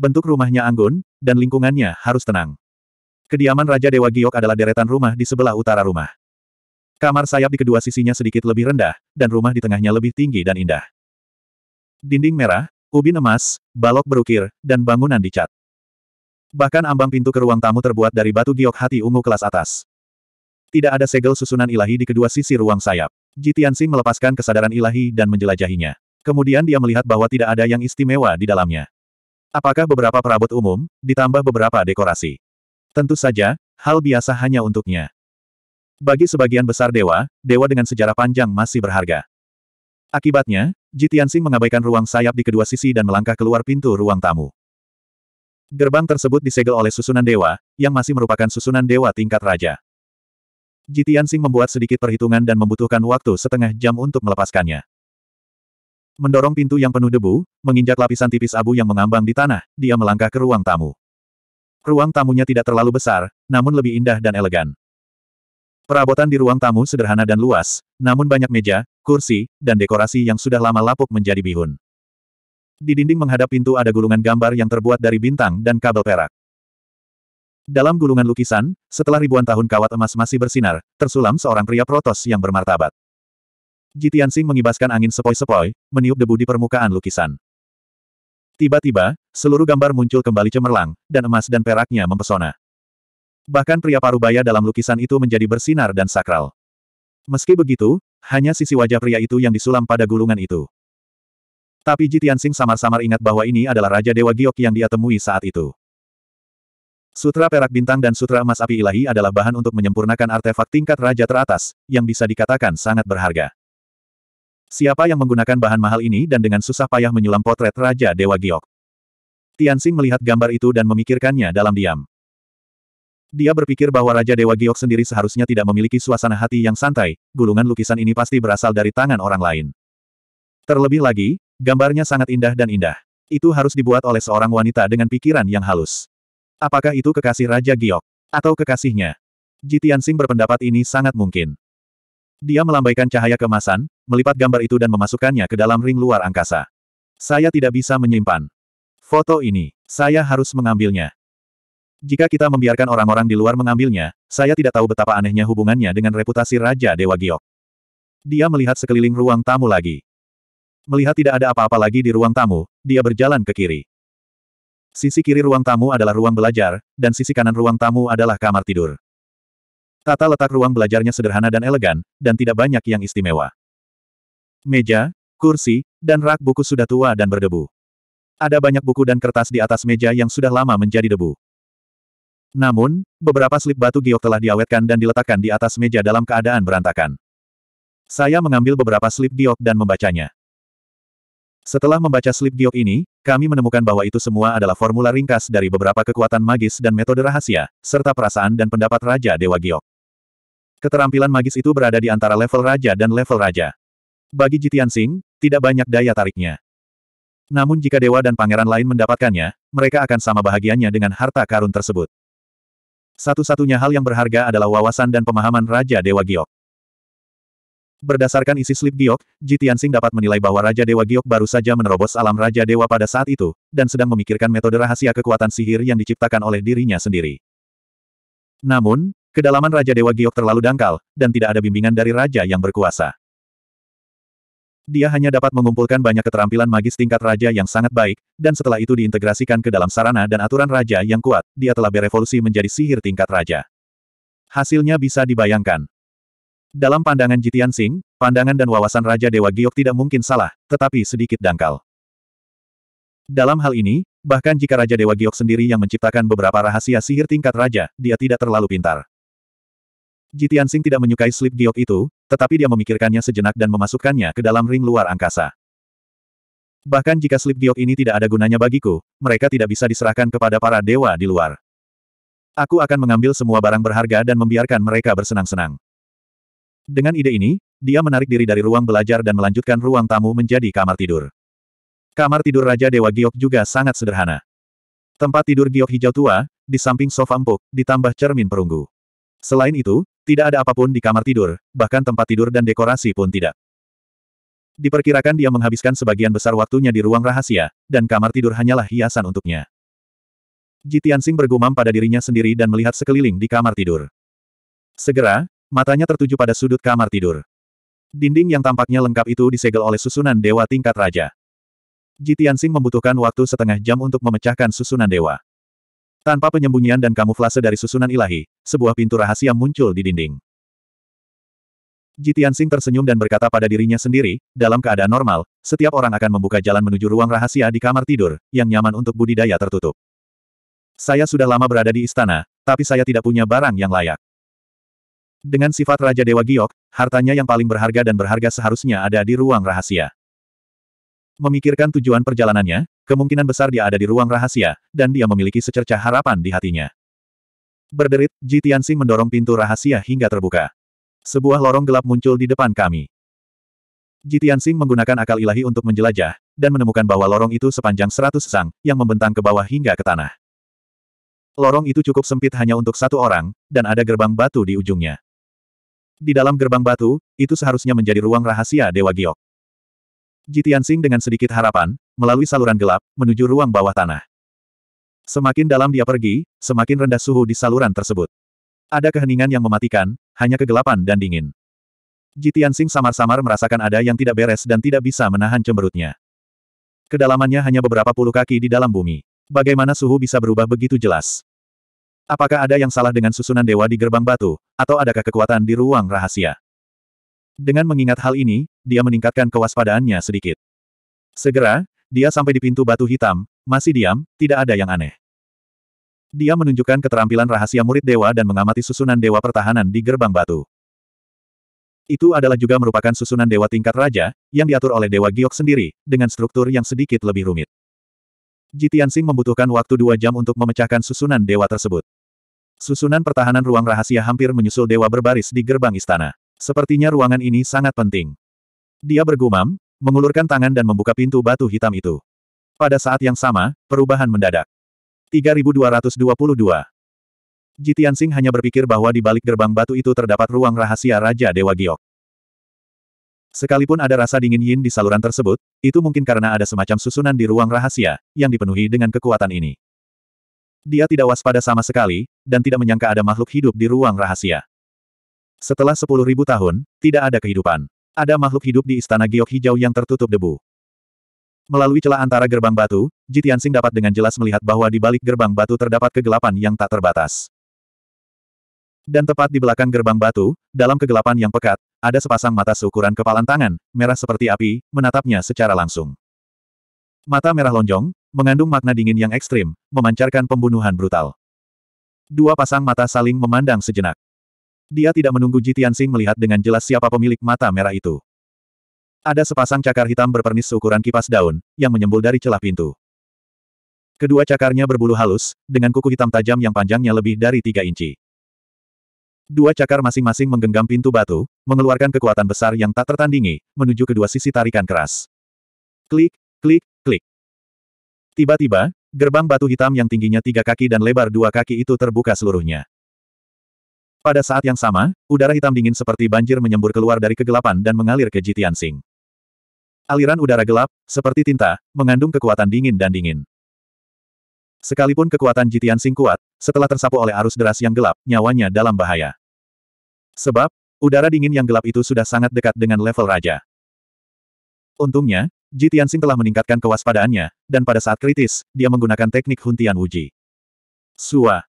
bentuk rumahnya anggun, dan lingkungannya harus tenang. Kediaman Raja Dewa Giok adalah deretan rumah di sebelah utara rumah. Kamar sayap di kedua sisinya sedikit lebih rendah, dan rumah di tengahnya lebih tinggi dan indah. Dinding merah, ubin emas, balok berukir, dan bangunan dicat. Bahkan ambang pintu ke ruang tamu terbuat dari batu giok hati ungu kelas atas. Tidak ada segel susunan ilahi di kedua sisi ruang sayap. Jitiansing melepaskan kesadaran ilahi dan menjelajahinya. Kemudian dia melihat bahwa tidak ada yang istimewa di dalamnya. Apakah beberapa perabot umum, ditambah beberapa dekorasi? Tentu saja, hal biasa hanya untuknya. Bagi sebagian besar dewa, dewa dengan sejarah panjang masih berharga. Akibatnya, Jitiansing mengabaikan ruang sayap di kedua sisi dan melangkah keluar pintu ruang tamu. Gerbang tersebut disegel oleh susunan dewa, yang masih merupakan susunan dewa tingkat raja. Jitiansing membuat sedikit perhitungan dan membutuhkan waktu setengah jam untuk melepaskannya. Mendorong pintu yang penuh debu, menginjak lapisan tipis abu yang mengambang di tanah, dia melangkah ke ruang tamu. Ruang tamunya tidak terlalu besar, namun lebih indah dan elegan. Perabotan di ruang tamu sederhana dan luas, namun banyak meja, kursi, dan dekorasi yang sudah lama lapuk menjadi bihun. Di dinding menghadap pintu ada gulungan gambar yang terbuat dari bintang dan kabel perak. Dalam gulungan lukisan, setelah ribuan tahun kawat emas masih bersinar, tersulam seorang pria protos yang bermartabat. Jitian Sing mengibaskan angin sepoi-sepoi, meniup debu di permukaan lukisan. Tiba-tiba, seluruh gambar muncul kembali cemerlang, dan emas dan peraknya mempesona. Bahkan pria parubaya dalam lukisan itu menjadi bersinar dan sakral. Meski begitu, hanya sisi wajah pria itu yang disulam pada gulungan itu. Tapi Jitian Sing samar-samar ingat bahwa ini adalah Raja Dewa Giok yang dia temui saat itu. Sutra Perak Bintang dan Sutra Emas Api Ilahi adalah bahan untuk menyempurnakan artefak tingkat raja teratas, yang bisa dikatakan sangat berharga. Siapa yang menggunakan bahan mahal ini dan dengan susah payah menyulam potret Raja Dewa Giok? Tianxing melihat gambar itu dan memikirkannya dalam diam. Dia berpikir bahwa Raja Dewa Giok sendiri seharusnya tidak memiliki suasana hati yang santai, gulungan lukisan ini pasti berasal dari tangan orang lain. Terlebih lagi, gambarnya sangat indah dan indah. Itu harus dibuat oleh seorang wanita dengan pikiran yang halus. Apakah itu kekasih Raja Giok? Atau kekasihnya? Tianxing berpendapat ini sangat mungkin. Dia melambaikan cahaya kemasan, melipat gambar itu dan memasukkannya ke dalam ring luar angkasa. Saya tidak bisa menyimpan foto ini. Saya harus mengambilnya. Jika kita membiarkan orang-orang di luar mengambilnya, saya tidak tahu betapa anehnya hubungannya dengan reputasi Raja Dewa Giok. Dia melihat sekeliling ruang tamu lagi. Melihat tidak ada apa-apa lagi di ruang tamu, dia berjalan ke kiri. Sisi kiri ruang tamu adalah ruang belajar, dan sisi kanan ruang tamu adalah kamar tidur. Tata letak ruang belajarnya sederhana dan elegan, dan tidak banyak yang istimewa. Meja, kursi, dan rak buku sudah tua dan berdebu. Ada banyak buku dan kertas di atas meja yang sudah lama menjadi debu. Namun, beberapa slip batu giok telah diawetkan dan diletakkan di atas meja dalam keadaan berantakan. Saya mengambil beberapa slip giok dan membacanya. Setelah membaca slip giok ini, kami menemukan bahwa itu semua adalah formula ringkas dari beberapa kekuatan magis dan metode rahasia, serta perasaan dan pendapat Raja Dewa Giok. Keterampilan magis itu berada di antara level raja dan level raja. Bagi Jitian Sing, tidak banyak daya tariknya. Namun jika dewa dan pangeran lain mendapatkannya, mereka akan sama bahagianya dengan harta karun tersebut. Satu-satunya hal yang berharga adalah wawasan dan pemahaman Raja Dewa Giok. Berdasarkan isi slip Giok, Jitian Sing dapat menilai bahwa Raja Dewa Giok baru saja menerobos alam Raja Dewa pada saat itu, dan sedang memikirkan metode rahasia kekuatan sihir yang diciptakan oleh dirinya sendiri. Namun, Kedalaman Raja Dewa Giok terlalu dangkal, dan tidak ada bimbingan dari Raja yang berkuasa. Dia hanya dapat mengumpulkan banyak keterampilan magis tingkat Raja yang sangat baik, dan setelah itu diintegrasikan ke dalam sarana dan aturan Raja yang kuat, dia telah berevolusi menjadi sihir tingkat Raja. Hasilnya bisa dibayangkan. Dalam pandangan Jitian Singh, pandangan dan wawasan Raja Dewa Giok tidak mungkin salah, tetapi sedikit dangkal. Dalam hal ini, bahkan jika Raja Dewa Giok sendiri yang menciptakan beberapa rahasia sihir tingkat raja, dia tidak terlalu pintar. Jitian Sing tidak menyukai slip giok itu, tetapi dia memikirkannya sejenak dan memasukkannya ke dalam ring luar angkasa. Bahkan jika slip giok ini tidak ada gunanya bagiku, mereka tidak bisa diserahkan kepada para dewa di luar. Aku akan mengambil semua barang berharga dan membiarkan mereka bersenang-senang. Dengan ide ini, dia menarik diri dari ruang belajar dan melanjutkan ruang tamu menjadi kamar tidur. Kamar tidur Raja Dewa Giok juga sangat sederhana. Tempat tidur giok hijau tua, di samping sofa empuk, ditambah cermin perunggu. Selain itu, tidak ada apapun di kamar tidur, bahkan tempat tidur dan dekorasi pun tidak. Diperkirakan dia menghabiskan sebagian besar waktunya di ruang rahasia, dan kamar tidur hanyalah hiasan untuknya. Jitiansing bergumam pada dirinya sendiri dan melihat sekeliling di kamar tidur. Segera, matanya tertuju pada sudut kamar tidur. Dinding yang tampaknya lengkap itu disegel oleh susunan dewa tingkat raja. Jitiansing membutuhkan waktu setengah jam untuk memecahkan susunan dewa. Tanpa penyembunyian dan kamuflase dari susunan ilahi, sebuah pintu rahasia muncul di dinding. Jitian Sing tersenyum dan berkata pada dirinya sendiri, dalam keadaan normal, setiap orang akan membuka jalan menuju ruang rahasia di kamar tidur, yang nyaman untuk budidaya tertutup. Saya sudah lama berada di istana, tapi saya tidak punya barang yang layak. Dengan sifat Raja Dewa Giok, hartanya yang paling berharga dan berharga seharusnya ada di ruang rahasia. Memikirkan tujuan perjalanannya, kemungkinan besar dia ada di ruang rahasia, dan dia memiliki secerca harapan di hatinya. Berderit, Ji Tianxing mendorong pintu rahasia hingga terbuka. Sebuah lorong gelap muncul di depan kami. Ji Tianxing menggunakan akal ilahi untuk menjelajah, dan menemukan bahwa lorong itu sepanjang seratus sang, yang membentang ke bawah hingga ke tanah. Lorong itu cukup sempit hanya untuk satu orang, dan ada gerbang batu di ujungnya. Di dalam gerbang batu, itu seharusnya menjadi ruang rahasia Dewa Giok. Jitiansing dengan sedikit harapan, melalui saluran gelap, menuju ruang bawah tanah. Semakin dalam dia pergi, semakin rendah suhu di saluran tersebut. Ada keheningan yang mematikan, hanya kegelapan dan dingin. Jitiansing samar-samar merasakan ada yang tidak beres dan tidak bisa menahan cemberutnya. Kedalamannya hanya beberapa puluh kaki di dalam bumi. Bagaimana suhu bisa berubah begitu jelas? Apakah ada yang salah dengan susunan dewa di gerbang batu, atau adakah kekuatan di ruang rahasia? Dengan mengingat hal ini, dia meningkatkan kewaspadaannya sedikit. Segera, dia sampai di pintu batu hitam, masih diam, tidak ada yang aneh. Dia menunjukkan keterampilan rahasia murid dewa dan mengamati susunan dewa pertahanan di gerbang batu. Itu adalah juga merupakan susunan dewa tingkat raja, yang diatur oleh Dewa Giok sendiri, dengan struktur yang sedikit lebih rumit. Jitian Sing membutuhkan waktu dua jam untuk memecahkan susunan dewa tersebut. Susunan pertahanan ruang rahasia hampir menyusul dewa berbaris di gerbang istana. Sepertinya ruangan ini sangat penting. Dia bergumam, mengulurkan tangan dan membuka pintu batu hitam itu. Pada saat yang sama, perubahan mendadak. 3222 Jitian Sing hanya berpikir bahwa di balik gerbang batu itu terdapat ruang rahasia Raja Dewa Giok. Sekalipun ada rasa dingin yin di saluran tersebut, itu mungkin karena ada semacam susunan di ruang rahasia, yang dipenuhi dengan kekuatan ini. Dia tidak waspada sama sekali, dan tidak menyangka ada makhluk hidup di ruang rahasia. Setelah sepuluh ribu tahun, tidak ada kehidupan. Ada makhluk hidup di istana giok hijau yang tertutup debu. Melalui celah antara gerbang batu, Jitiansing dapat dengan jelas melihat bahwa di balik gerbang batu terdapat kegelapan yang tak terbatas. Dan tepat di belakang gerbang batu, dalam kegelapan yang pekat, ada sepasang mata seukuran kepalan tangan, merah seperti api, menatapnya secara langsung. Mata merah lonjong, mengandung makna dingin yang ekstrim, memancarkan pembunuhan brutal. Dua pasang mata saling memandang sejenak. Dia tidak menunggu Ji Tianxing melihat dengan jelas siapa pemilik mata merah itu. Ada sepasang cakar hitam berpernis seukuran kipas daun, yang menyembul dari celah pintu. Kedua cakarnya berbulu halus, dengan kuku hitam tajam yang panjangnya lebih dari tiga inci. Dua cakar masing-masing menggenggam pintu batu, mengeluarkan kekuatan besar yang tak tertandingi, menuju kedua sisi tarikan keras. Klik, klik, klik. Tiba-tiba, gerbang batu hitam yang tingginya tiga kaki dan lebar dua kaki itu terbuka seluruhnya. Pada saat yang sama, udara hitam dingin seperti banjir menyembur keluar dari kegelapan dan mengalir ke Jitian Sing. Aliran udara gelap, seperti tinta, mengandung kekuatan dingin dan dingin. Sekalipun kekuatan Jitian Sing kuat, setelah tersapu oleh arus deras yang gelap, nyawanya dalam bahaya. Sebab, udara dingin yang gelap itu sudah sangat dekat dengan level raja. Untungnya, Jitian Sing telah meningkatkan kewaspadaannya, dan pada saat kritis, dia menggunakan teknik Huntian Wuji. Suah.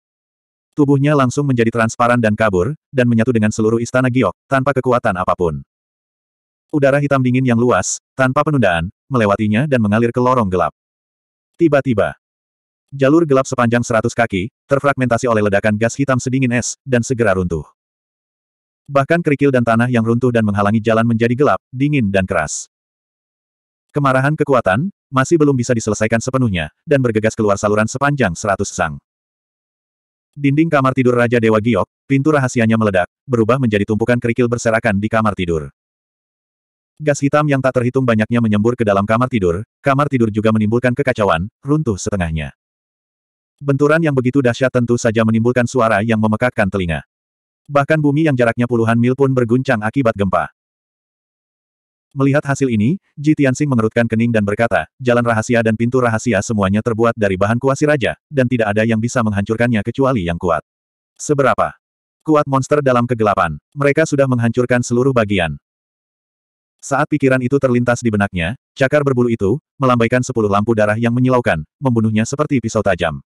Tubuhnya langsung menjadi transparan dan kabur, dan menyatu dengan seluruh istana giok, tanpa kekuatan apapun. Udara hitam dingin yang luas, tanpa penundaan, melewatinya dan mengalir ke lorong gelap. Tiba-tiba, jalur gelap sepanjang seratus kaki, terfragmentasi oleh ledakan gas hitam sedingin es, dan segera runtuh. Bahkan kerikil dan tanah yang runtuh dan menghalangi jalan menjadi gelap, dingin dan keras. Kemarahan kekuatan, masih belum bisa diselesaikan sepenuhnya, dan bergegas keluar saluran sepanjang seratus sang. Dinding kamar tidur Raja Dewa Giok, pintu rahasianya meledak, berubah menjadi tumpukan kerikil berserakan di kamar tidur. Gas hitam yang tak terhitung banyaknya menyembur ke dalam kamar tidur, kamar tidur juga menimbulkan kekacauan, runtuh setengahnya. Benturan yang begitu dahsyat tentu saja menimbulkan suara yang memekakkan telinga. Bahkan bumi yang jaraknya puluhan mil pun berguncang akibat gempa. Melihat hasil ini, Ji Tianxing mengerutkan kening dan berkata, jalan rahasia dan pintu rahasia semuanya terbuat dari bahan kuasi raja, dan tidak ada yang bisa menghancurkannya kecuali yang kuat. Seberapa kuat monster dalam kegelapan, mereka sudah menghancurkan seluruh bagian. Saat pikiran itu terlintas di benaknya, cakar berbulu itu, melambaikan sepuluh lampu darah yang menyilaukan, membunuhnya seperti pisau tajam.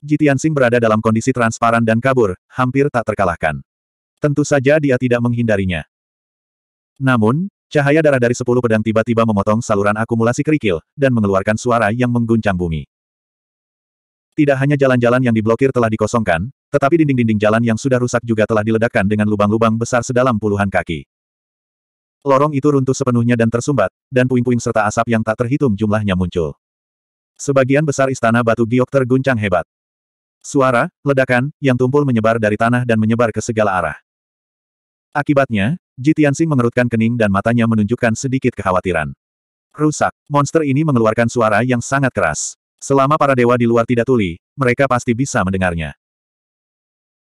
Ji Tianxing berada dalam kondisi transparan dan kabur, hampir tak terkalahkan. Tentu saja dia tidak menghindarinya. Namun, Cahaya darah dari sepuluh pedang tiba-tiba memotong saluran akumulasi kerikil, dan mengeluarkan suara yang mengguncang bumi. Tidak hanya jalan-jalan yang diblokir telah dikosongkan, tetapi dinding-dinding jalan yang sudah rusak juga telah diledakkan dengan lubang-lubang besar sedalam puluhan kaki. Lorong itu runtuh sepenuhnya dan tersumbat, dan puing-puing serta asap yang tak terhitung jumlahnya muncul. Sebagian besar istana batu giok terguncang hebat. Suara, ledakan, yang tumpul menyebar dari tanah dan menyebar ke segala arah. Akibatnya, Ji mengerutkan kening dan matanya menunjukkan sedikit kekhawatiran. Rusak, monster ini mengeluarkan suara yang sangat keras. Selama para dewa di luar tidak tuli, mereka pasti bisa mendengarnya.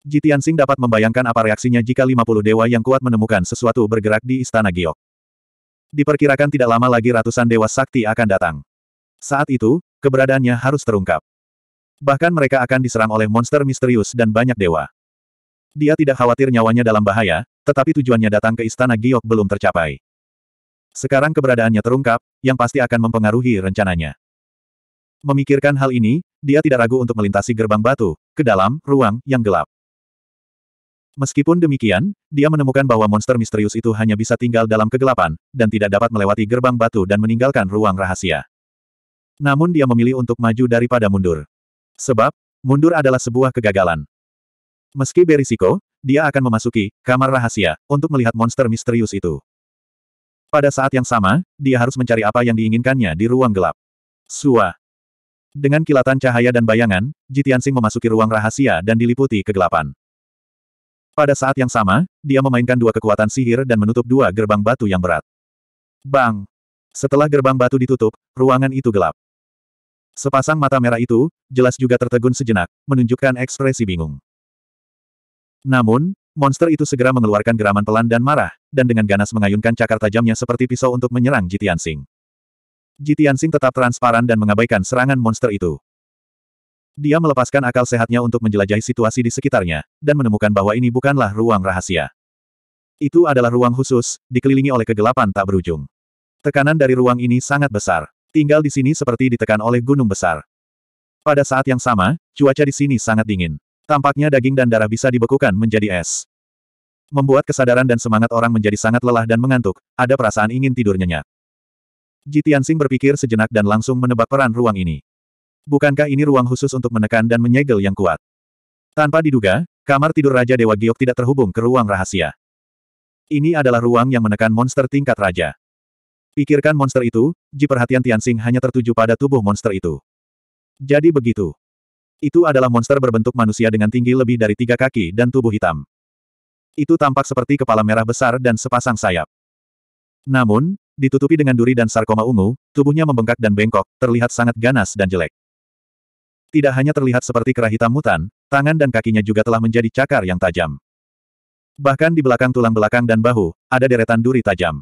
Ji dapat membayangkan apa reaksinya jika 50 dewa yang kuat menemukan sesuatu bergerak di Istana Giok. Diperkirakan tidak lama lagi ratusan dewa sakti akan datang. Saat itu, keberadaannya harus terungkap. Bahkan mereka akan diserang oleh monster misterius dan banyak dewa. Dia tidak khawatir nyawanya dalam bahaya, tetapi tujuannya datang ke istana Giok belum tercapai. Sekarang keberadaannya terungkap, yang pasti akan mempengaruhi rencananya. Memikirkan hal ini, dia tidak ragu untuk melintasi gerbang batu, ke dalam ruang yang gelap. Meskipun demikian, dia menemukan bahwa monster misterius itu hanya bisa tinggal dalam kegelapan, dan tidak dapat melewati gerbang batu dan meninggalkan ruang rahasia. Namun dia memilih untuk maju daripada mundur. Sebab, mundur adalah sebuah kegagalan. Meski berisiko, dia akan memasuki kamar rahasia untuk melihat monster misterius itu. Pada saat yang sama, dia harus mencari apa yang diinginkannya di ruang gelap. Sua. Dengan kilatan cahaya dan bayangan, Jitiansing memasuki ruang rahasia dan diliputi kegelapan. Pada saat yang sama, dia memainkan dua kekuatan sihir dan menutup dua gerbang batu yang berat. Bang! Setelah gerbang batu ditutup, ruangan itu gelap. Sepasang mata merah itu, jelas juga tertegun sejenak, menunjukkan ekspresi bingung. Namun, monster itu segera mengeluarkan geraman pelan dan marah, dan dengan ganas mengayunkan cakar tajamnya seperti pisau untuk menyerang Jitian Sing. Jitian Sing tetap transparan dan mengabaikan serangan monster itu. Dia melepaskan akal sehatnya untuk menjelajahi situasi di sekitarnya, dan menemukan bahwa ini bukanlah ruang rahasia. Itu adalah ruang khusus, dikelilingi oleh kegelapan tak berujung. Tekanan dari ruang ini sangat besar. Tinggal di sini seperti ditekan oleh gunung besar. Pada saat yang sama, cuaca di sini sangat dingin. Tampaknya daging dan darah bisa dibekukan menjadi es. Membuat kesadaran dan semangat orang menjadi sangat lelah dan mengantuk, ada perasaan ingin tidur nyenyak. Ji Tianxing berpikir sejenak dan langsung menebak peran ruang ini. Bukankah ini ruang khusus untuk menekan dan menyegel yang kuat? Tanpa diduga, kamar tidur Raja Dewa Giok tidak terhubung ke ruang rahasia. Ini adalah ruang yang menekan monster tingkat raja. Pikirkan monster itu, Ji perhatian Tianxing hanya tertuju pada tubuh monster itu. Jadi begitu. Itu adalah monster berbentuk manusia dengan tinggi lebih dari tiga kaki dan tubuh hitam. Itu tampak seperti kepala merah besar dan sepasang sayap. Namun, ditutupi dengan duri dan sarkoma ungu, tubuhnya membengkak dan bengkok, terlihat sangat ganas dan jelek. Tidak hanya terlihat seperti kera hitam mutan, tangan dan kakinya juga telah menjadi cakar yang tajam. Bahkan di belakang tulang belakang dan bahu, ada deretan duri tajam.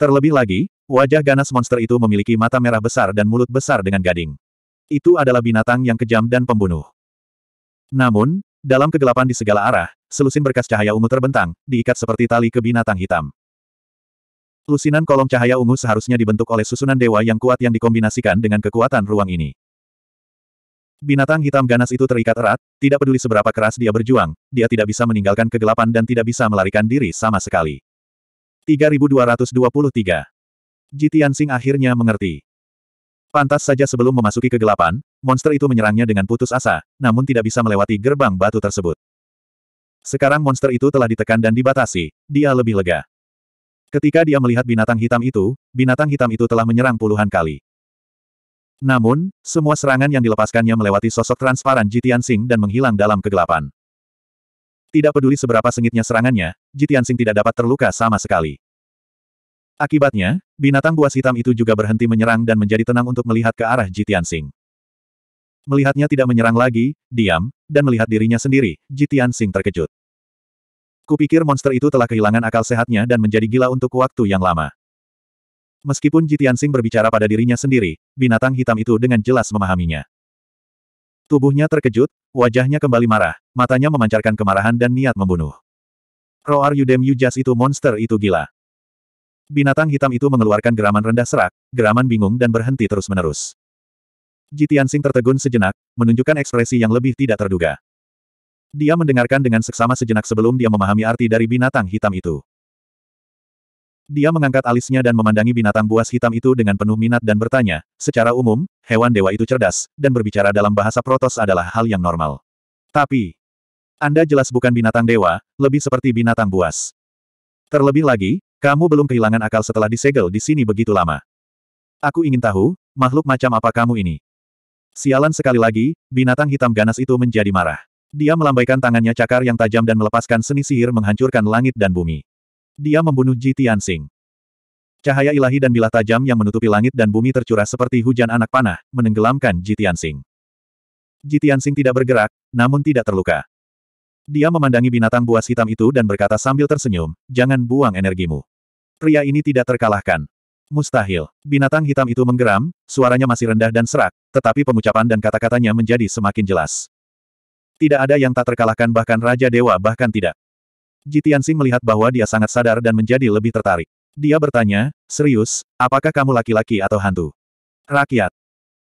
Terlebih lagi, wajah ganas monster itu memiliki mata merah besar dan mulut besar dengan gading. Itu adalah binatang yang kejam dan pembunuh. Namun, dalam kegelapan di segala arah, selusin berkas cahaya ungu terbentang, diikat seperti tali ke binatang hitam. Lusinan kolom cahaya ungu seharusnya dibentuk oleh susunan dewa yang kuat yang dikombinasikan dengan kekuatan ruang ini. Binatang hitam ganas itu terikat erat, tidak peduli seberapa keras dia berjuang, dia tidak bisa meninggalkan kegelapan dan tidak bisa melarikan diri sama sekali. 3223 Jitian Sing akhirnya mengerti. Pantas saja sebelum memasuki kegelapan, monster itu menyerangnya dengan putus asa, namun tidak bisa melewati gerbang batu tersebut. Sekarang monster itu telah ditekan dan dibatasi, dia lebih lega. Ketika dia melihat binatang hitam itu, binatang hitam itu telah menyerang puluhan kali. Namun, semua serangan yang dilepaskannya melewati sosok transparan Jitian Sing dan menghilang dalam kegelapan. Tidak peduli seberapa sengitnya serangannya, Jitian Sing tidak dapat terluka sama sekali. Akibatnya, binatang buas hitam itu juga berhenti menyerang dan menjadi tenang untuk melihat ke arah Jitian Sing. Melihatnya tidak menyerang lagi, diam, dan melihat dirinya sendiri, Jitian Sing terkejut. Kupikir monster itu telah kehilangan akal sehatnya dan menjadi gila untuk waktu yang lama. Meskipun Jitian Sing berbicara pada dirinya sendiri, binatang hitam itu dengan jelas memahaminya. Tubuhnya terkejut, wajahnya kembali marah, matanya memancarkan kemarahan dan niat membunuh. Roar Yudem Yujas itu monster itu gila. Binatang hitam itu mengeluarkan geraman rendah serak, geraman bingung dan berhenti terus-menerus. Jitiansing tertegun sejenak, menunjukkan ekspresi yang lebih tidak terduga. Dia mendengarkan dengan seksama sejenak sebelum dia memahami arti dari binatang hitam itu. Dia mengangkat alisnya dan memandangi binatang buas hitam itu dengan penuh minat dan bertanya, secara umum, hewan dewa itu cerdas, dan berbicara dalam bahasa protos adalah hal yang normal. Tapi, Anda jelas bukan binatang dewa, lebih seperti binatang buas. Terlebih lagi, kamu belum kehilangan akal setelah disegel di sini begitu lama. Aku ingin tahu, makhluk macam apa kamu ini? Sialan sekali lagi, binatang hitam ganas itu menjadi marah. Dia melambaikan tangannya cakar yang tajam dan melepaskan seni sihir menghancurkan langit dan bumi. Dia membunuh Ji Tianxing. Cahaya ilahi dan bilah tajam yang menutupi langit dan bumi tercurah seperti hujan anak panah, menenggelamkan Ji Tianxing. Ji Tianxing tidak bergerak, namun tidak terluka. Dia memandangi binatang buas hitam itu dan berkata sambil tersenyum, jangan buang energimu. Pria ini tidak terkalahkan. Mustahil. Binatang hitam itu menggeram, suaranya masih rendah dan serak, tetapi pengucapan dan kata-katanya menjadi semakin jelas. Tidak ada yang tak terkalahkan bahkan Raja Dewa bahkan tidak. Jitian Sing melihat bahwa dia sangat sadar dan menjadi lebih tertarik. Dia bertanya, serius, apakah kamu laki-laki atau hantu? Rakyat,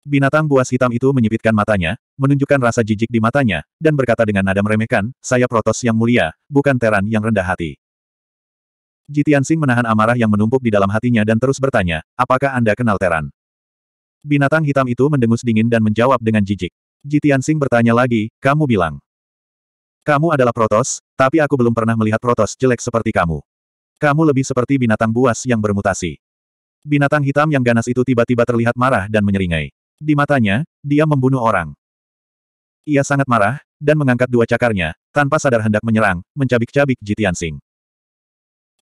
Binatang buas hitam itu menyipitkan matanya, menunjukkan rasa jijik di matanya, dan berkata dengan nada meremehkan, saya Protos yang mulia, bukan Teran yang rendah hati. Jitian Sing menahan amarah yang menumpuk di dalam hatinya dan terus bertanya, apakah Anda kenal Teran? Binatang hitam itu mendengus dingin dan menjawab dengan jijik. Jitian Sing bertanya lagi, kamu bilang. Kamu adalah Protos, tapi aku belum pernah melihat Protos jelek seperti kamu. Kamu lebih seperti binatang buas yang bermutasi. Binatang hitam yang ganas itu tiba-tiba terlihat marah dan menyeringai. Di matanya, dia membunuh orang. Ia sangat marah, dan mengangkat dua cakarnya, tanpa sadar hendak menyerang, mencabik-cabik Jitian Sing.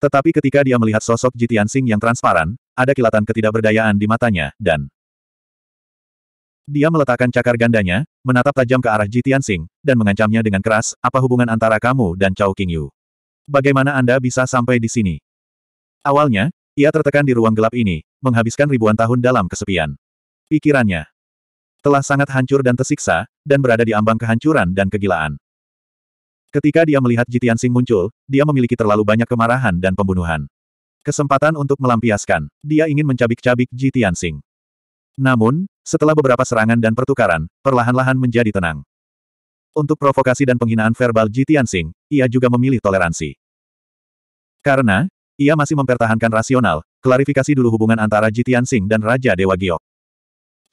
Tetapi ketika dia melihat sosok Jitian Sing yang transparan, ada kilatan ketidakberdayaan di matanya, dan dia meletakkan cakar gandanya, menatap tajam ke arah Jitian Sing, dan mengancamnya dengan keras, apa hubungan antara kamu dan Chao King Yu? Bagaimana Anda bisa sampai di sini? Awalnya, ia tertekan di ruang gelap ini, menghabiskan ribuan tahun dalam kesepian. Pikirannya telah sangat hancur dan tersiksa, dan berada di ambang kehancuran dan kegilaan. Ketika dia melihat Jitian Sing muncul, dia memiliki terlalu banyak kemarahan dan pembunuhan. Kesempatan untuk melampiaskan, dia ingin mencabik-cabik Jitian Sing. Namun, setelah beberapa serangan dan pertukaran, perlahan-lahan menjadi tenang. Untuk provokasi dan penghinaan verbal Jitian Sing, ia juga memilih toleransi. Karena, ia masih mempertahankan rasional, klarifikasi dulu hubungan antara Jitian Sing dan Raja Dewa Giok.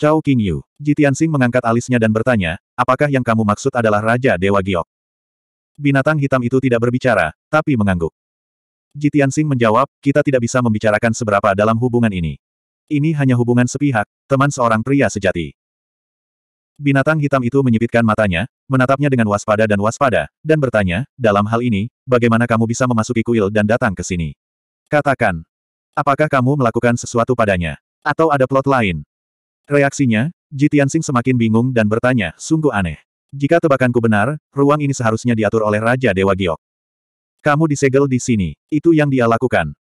Chao Qingyu. Ji Tianxing mengangkat alisnya dan bertanya, apakah yang kamu maksud adalah Raja Dewa Giok? Binatang hitam itu tidak berbicara, tapi mengangguk. Ji Tianxing menjawab, kita tidak bisa membicarakan seberapa dalam hubungan ini. Ini hanya hubungan sepihak, teman seorang pria sejati. Binatang hitam itu menyipitkan matanya, menatapnya dengan waspada dan waspada, dan bertanya, dalam hal ini, bagaimana kamu bisa memasuki kuil dan datang ke sini? Katakan. Apakah kamu melakukan sesuatu padanya? Atau ada plot lain? Reaksinya, Ji Tianxing semakin bingung dan bertanya, sungguh aneh. Jika tebakanku benar, ruang ini seharusnya diatur oleh Raja Dewa Giok. Kamu disegel di sini, itu yang dia lakukan.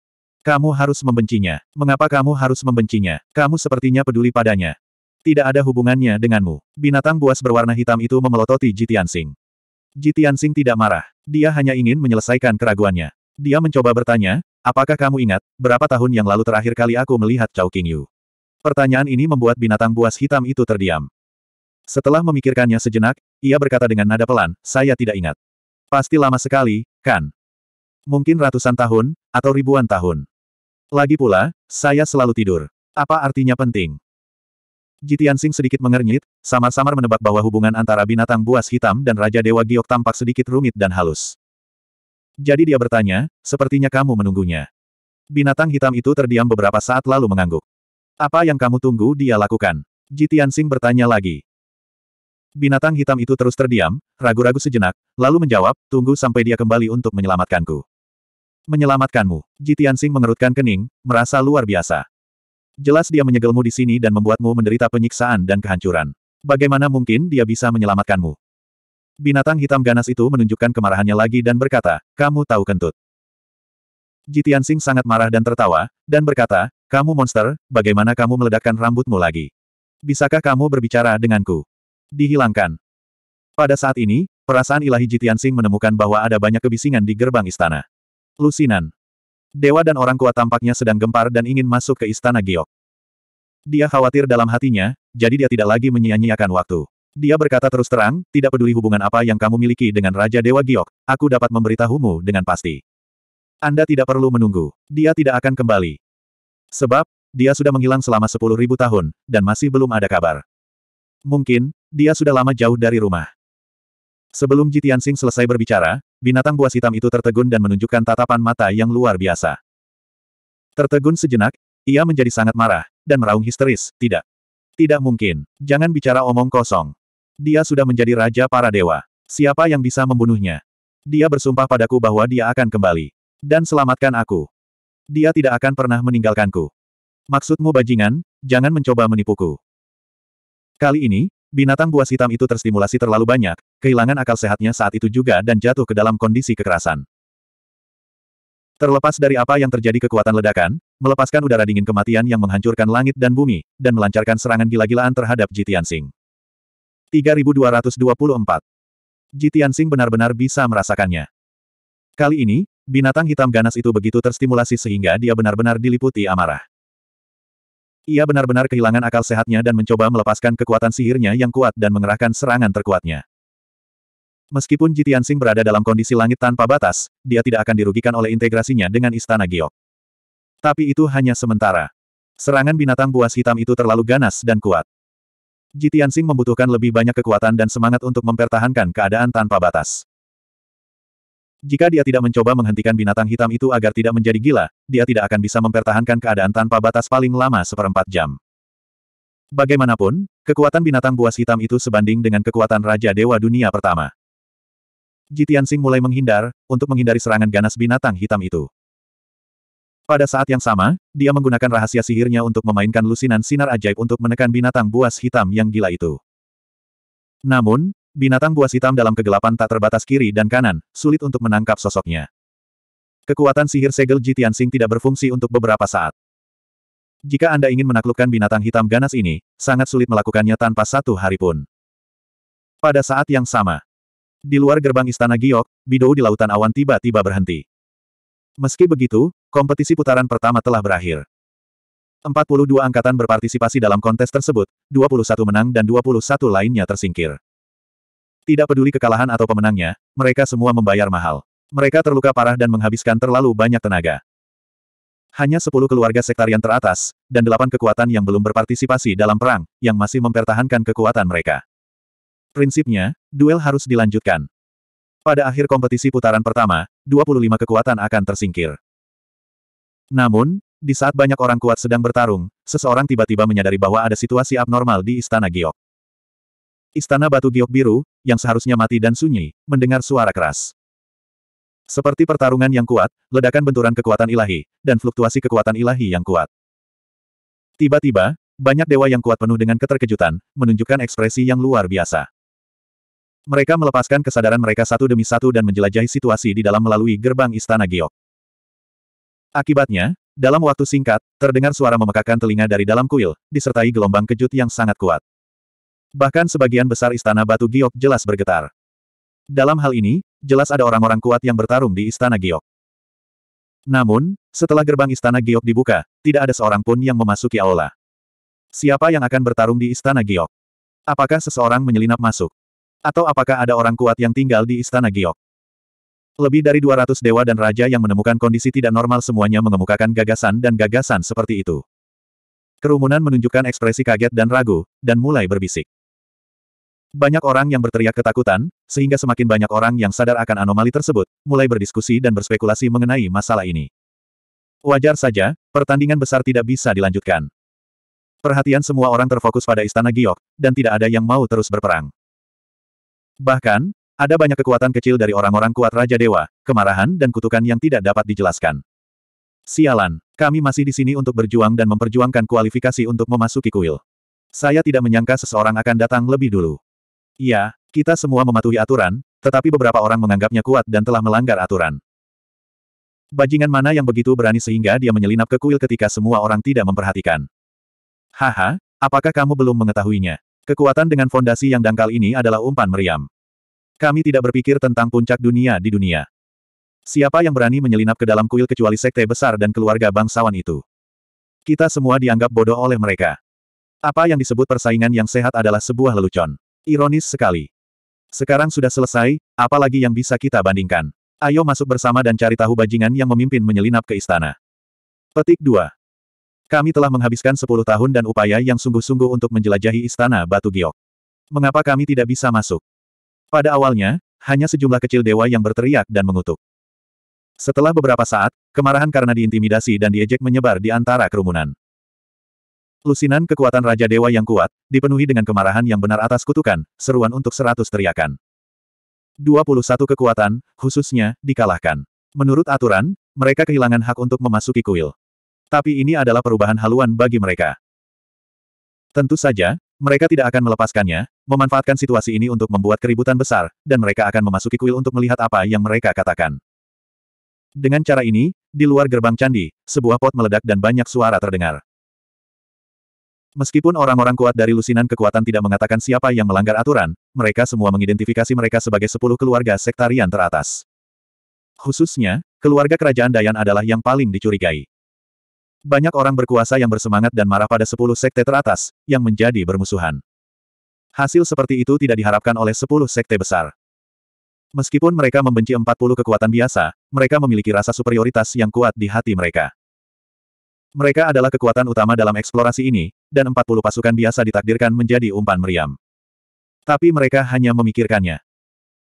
Kamu harus membencinya. Mengapa kamu harus membencinya? Kamu sepertinya peduli padanya. Tidak ada hubungannya denganmu. Binatang buas berwarna hitam itu memelototi Jitiansing. Jitiansing tidak marah. Dia hanya ingin menyelesaikan keraguannya. Dia mencoba bertanya, apakah kamu ingat, berapa tahun yang lalu terakhir kali aku melihat Chao Qingyu? Pertanyaan ini membuat binatang buas hitam itu terdiam. Setelah memikirkannya sejenak, ia berkata dengan nada pelan, saya tidak ingat. Pasti lama sekali, kan? Mungkin ratusan tahun, atau ribuan tahun. Lagi pula, saya selalu tidur. Apa artinya penting? Jitian Sing sedikit mengernyit, samar-samar menebak bahwa hubungan antara binatang buas hitam dan Raja Dewa Giok tampak sedikit rumit dan halus. Jadi dia bertanya, sepertinya kamu menunggunya. Binatang hitam itu terdiam beberapa saat lalu mengangguk. Apa yang kamu tunggu dia lakukan? Ji Tianxing bertanya lagi. Binatang hitam itu terus terdiam, ragu-ragu sejenak, lalu menjawab, tunggu sampai dia kembali untuk menyelamatkanku. Menyelamatkanmu, Ji Tianxing mengerutkan kening, merasa luar biasa. Jelas dia menyegelmu di sini dan membuatmu menderita penyiksaan dan kehancuran. Bagaimana mungkin dia bisa menyelamatkanmu? Binatang hitam ganas itu menunjukkan kemarahannya lagi dan berkata, kamu tahu kentut. Jitian Sing sangat marah dan tertawa, dan berkata, kamu monster, bagaimana kamu meledakkan rambutmu lagi? Bisakah kamu berbicara denganku? Dihilangkan. Pada saat ini, perasaan ilahi Jitiansing menemukan bahwa ada banyak kebisingan di gerbang istana. Lusinan. Dewa dan orang kuat tampaknya sedang gempar dan ingin masuk ke istana Giok. Dia khawatir dalam hatinya, jadi dia tidak lagi menyia-nyiakan waktu. Dia berkata terus terang, tidak peduli hubungan apa yang kamu miliki dengan Raja Dewa Giok, aku dapat memberitahumu dengan pasti. Anda tidak perlu menunggu. Dia tidak akan kembali. Sebab, dia sudah menghilang selama sepuluh ribu tahun, dan masih belum ada kabar. Mungkin, dia sudah lama jauh dari rumah. Sebelum Jitian Sing selesai berbicara, binatang buas hitam itu tertegun dan menunjukkan tatapan mata yang luar biasa. Tertegun sejenak, ia menjadi sangat marah, dan meraung histeris, tidak. Tidak mungkin, jangan bicara omong kosong. Dia sudah menjadi raja para dewa. Siapa yang bisa membunuhnya? Dia bersumpah padaku bahwa dia akan kembali. Dan selamatkan aku dia tidak akan pernah meninggalkanku. Maksudmu bajingan, jangan mencoba menipuku. Kali ini, binatang buas hitam itu terstimulasi terlalu banyak, kehilangan akal sehatnya saat itu juga dan jatuh ke dalam kondisi kekerasan. Terlepas dari apa yang terjadi kekuatan ledakan, melepaskan udara dingin kematian yang menghancurkan langit dan bumi, dan melancarkan serangan gila-gilaan terhadap Jitian Sing. 3224 Jitian Sing benar-benar bisa merasakannya. Kali ini, Binatang hitam ganas itu begitu terstimulasi sehingga dia benar-benar diliputi amarah. Ia benar-benar kehilangan akal sehatnya dan mencoba melepaskan kekuatan sihirnya yang kuat dan mengerahkan serangan terkuatnya. Meskipun Jitian Sing berada dalam kondisi langit tanpa batas, dia tidak akan dirugikan oleh integrasinya dengan Istana Giok. Tapi itu hanya sementara. Serangan binatang buas hitam itu terlalu ganas dan kuat. Jitian Sing membutuhkan lebih banyak kekuatan dan semangat untuk mempertahankan keadaan tanpa batas. Jika dia tidak mencoba menghentikan binatang hitam itu agar tidak menjadi gila, dia tidak akan bisa mempertahankan keadaan tanpa batas paling lama seperempat jam. Bagaimanapun, kekuatan binatang buas hitam itu sebanding dengan kekuatan Raja Dewa Dunia Pertama. Jitian Sing mulai menghindar, untuk menghindari serangan ganas binatang hitam itu. Pada saat yang sama, dia menggunakan rahasia sihirnya untuk memainkan lusinan sinar ajaib untuk menekan binatang buas hitam yang gila itu. Namun, Binatang buas hitam dalam kegelapan tak terbatas kiri dan kanan, sulit untuk menangkap sosoknya. Kekuatan sihir segel Jitian Sing tidak berfungsi untuk beberapa saat. Jika Anda ingin menaklukkan binatang hitam ganas ini, sangat sulit melakukannya tanpa satu hari pun. Pada saat yang sama, di luar gerbang istana Giok, bidou di lautan awan tiba-tiba berhenti. Meski begitu, kompetisi putaran pertama telah berakhir. 42 angkatan berpartisipasi dalam kontes tersebut, 21 menang dan 21 lainnya tersingkir. Tidak peduli kekalahan atau pemenangnya, mereka semua membayar mahal. Mereka terluka parah dan menghabiskan terlalu banyak tenaga. Hanya sepuluh keluarga sektarian teratas, dan delapan kekuatan yang belum berpartisipasi dalam perang, yang masih mempertahankan kekuatan mereka. Prinsipnya, duel harus dilanjutkan. Pada akhir kompetisi putaran pertama, 25 kekuatan akan tersingkir. Namun, di saat banyak orang kuat sedang bertarung, seseorang tiba-tiba menyadari bahwa ada situasi abnormal di Istana Giok. Istana Batu Giok Biru, yang seharusnya mati dan sunyi, mendengar suara keras. Seperti pertarungan yang kuat, ledakan benturan kekuatan ilahi, dan fluktuasi kekuatan ilahi yang kuat. Tiba-tiba, banyak dewa yang kuat penuh dengan keterkejutan, menunjukkan ekspresi yang luar biasa. Mereka melepaskan kesadaran mereka satu demi satu dan menjelajahi situasi di dalam melalui gerbang Istana Giok. Akibatnya, dalam waktu singkat, terdengar suara memekakan telinga dari dalam kuil, disertai gelombang kejut yang sangat kuat. Bahkan sebagian besar istana batu giok jelas bergetar. Dalam hal ini, jelas ada orang-orang kuat yang bertarung di istana giok. Namun, setelah gerbang istana giok dibuka, tidak ada seorang pun yang memasuki aula. Siapa yang akan bertarung di istana giok? Apakah seseorang menyelinap masuk? Atau apakah ada orang kuat yang tinggal di istana giok? Lebih dari 200 dewa dan raja yang menemukan kondisi tidak normal semuanya mengemukakan gagasan dan gagasan seperti itu. Kerumunan menunjukkan ekspresi kaget dan ragu, dan mulai berbisik. Banyak orang yang berteriak ketakutan, sehingga semakin banyak orang yang sadar akan anomali tersebut, mulai berdiskusi dan berspekulasi mengenai masalah ini. Wajar saja, pertandingan besar tidak bisa dilanjutkan. Perhatian semua orang terfokus pada istana Giok, dan tidak ada yang mau terus berperang. Bahkan, ada banyak kekuatan kecil dari orang-orang kuat Raja Dewa, kemarahan dan kutukan yang tidak dapat dijelaskan. Sialan, kami masih di sini untuk berjuang dan memperjuangkan kualifikasi untuk memasuki kuil. Saya tidak menyangka seseorang akan datang lebih dulu. Iya, kita semua mematuhi aturan, tetapi beberapa orang menganggapnya kuat dan telah melanggar aturan. Bajingan mana yang begitu berani sehingga dia menyelinap ke kuil ketika semua orang tidak memperhatikan? Haha, apakah kamu belum mengetahuinya? Kekuatan dengan fondasi yang dangkal ini adalah umpan meriam. Kami tidak berpikir tentang puncak dunia di dunia. Siapa yang berani menyelinap ke dalam kuil kecuali sekte besar dan keluarga bangsawan itu? Kita semua dianggap bodoh oleh mereka. Apa yang disebut persaingan yang sehat adalah sebuah lelucon. Ironis sekali. Sekarang sudah selesai, apalagi yang bisa kita bandingkan. Ayo masuk bersama dan cari tahu bajingan yang memimpin menyelinap ke istana. Petik 2. Kami telah menghabiskan 10 tahun dan upaya yang sungguh-sungguh untuk menjelajahi istana Batu Giok. Mengapa kami tidak bisa masuk? Pada awalnya, hanya sejumlah kecil dewa yang berteriak dan mengutuk. Setelah beberapa saat, kemarahan karena diintimidasi dan diejek menyebar di antara kerumunan. Lusinan kekuatan Raja Dewa yang kuat, dipenuhi dengan kemarahan yang benar atas kutukan, seruan untuk seratus teriakan. 21 kekuatan, khususnya, dikalahkan. Menurut aturan, mereka kehilangan hak untuk memasuki kuil. Tapi ini adalah perubahan haluan bagi mereka. Tentu saja, mereka tidak akan melepaskannya, memanfaatkan situasi ini untuk membuat keributan besar, dan mereka akan memasuki kuil untuk melihat apa yang mereka katakan. Dengan cara ini, di luar gerbang candi, sebuah pot meledak dan banyak suara terdengar. Meskipun orang-orang kuat dari lusinan kekuatan tidak mengatakan siapa yang melanggar aturan, mereka semua mengidentifikasi mereka sebagai sepuluh keluarga sektarian teratas. Khususnya, keluarga kerajaan Dayan adalah yang paling dicurigai. Banyak orang berkuasa yang bersemangat dan marah pada sepuluh sekte teratas, yang menjadi bermusuhan. Hasil seperti itu tidak diharapkan oleh sepuluh sekte besar. Meskipun mereka membenci empat puluh kekuatan biasa, mereka memiliki rasa superioritas yang kuat di hati mereka. Mereka adalah kekuatan utama dalam eksplorasi ini, dan 40 pasukan biasa ditakdirkan menjadi umpan meriam. Tapi mereka hanya memikirkannya.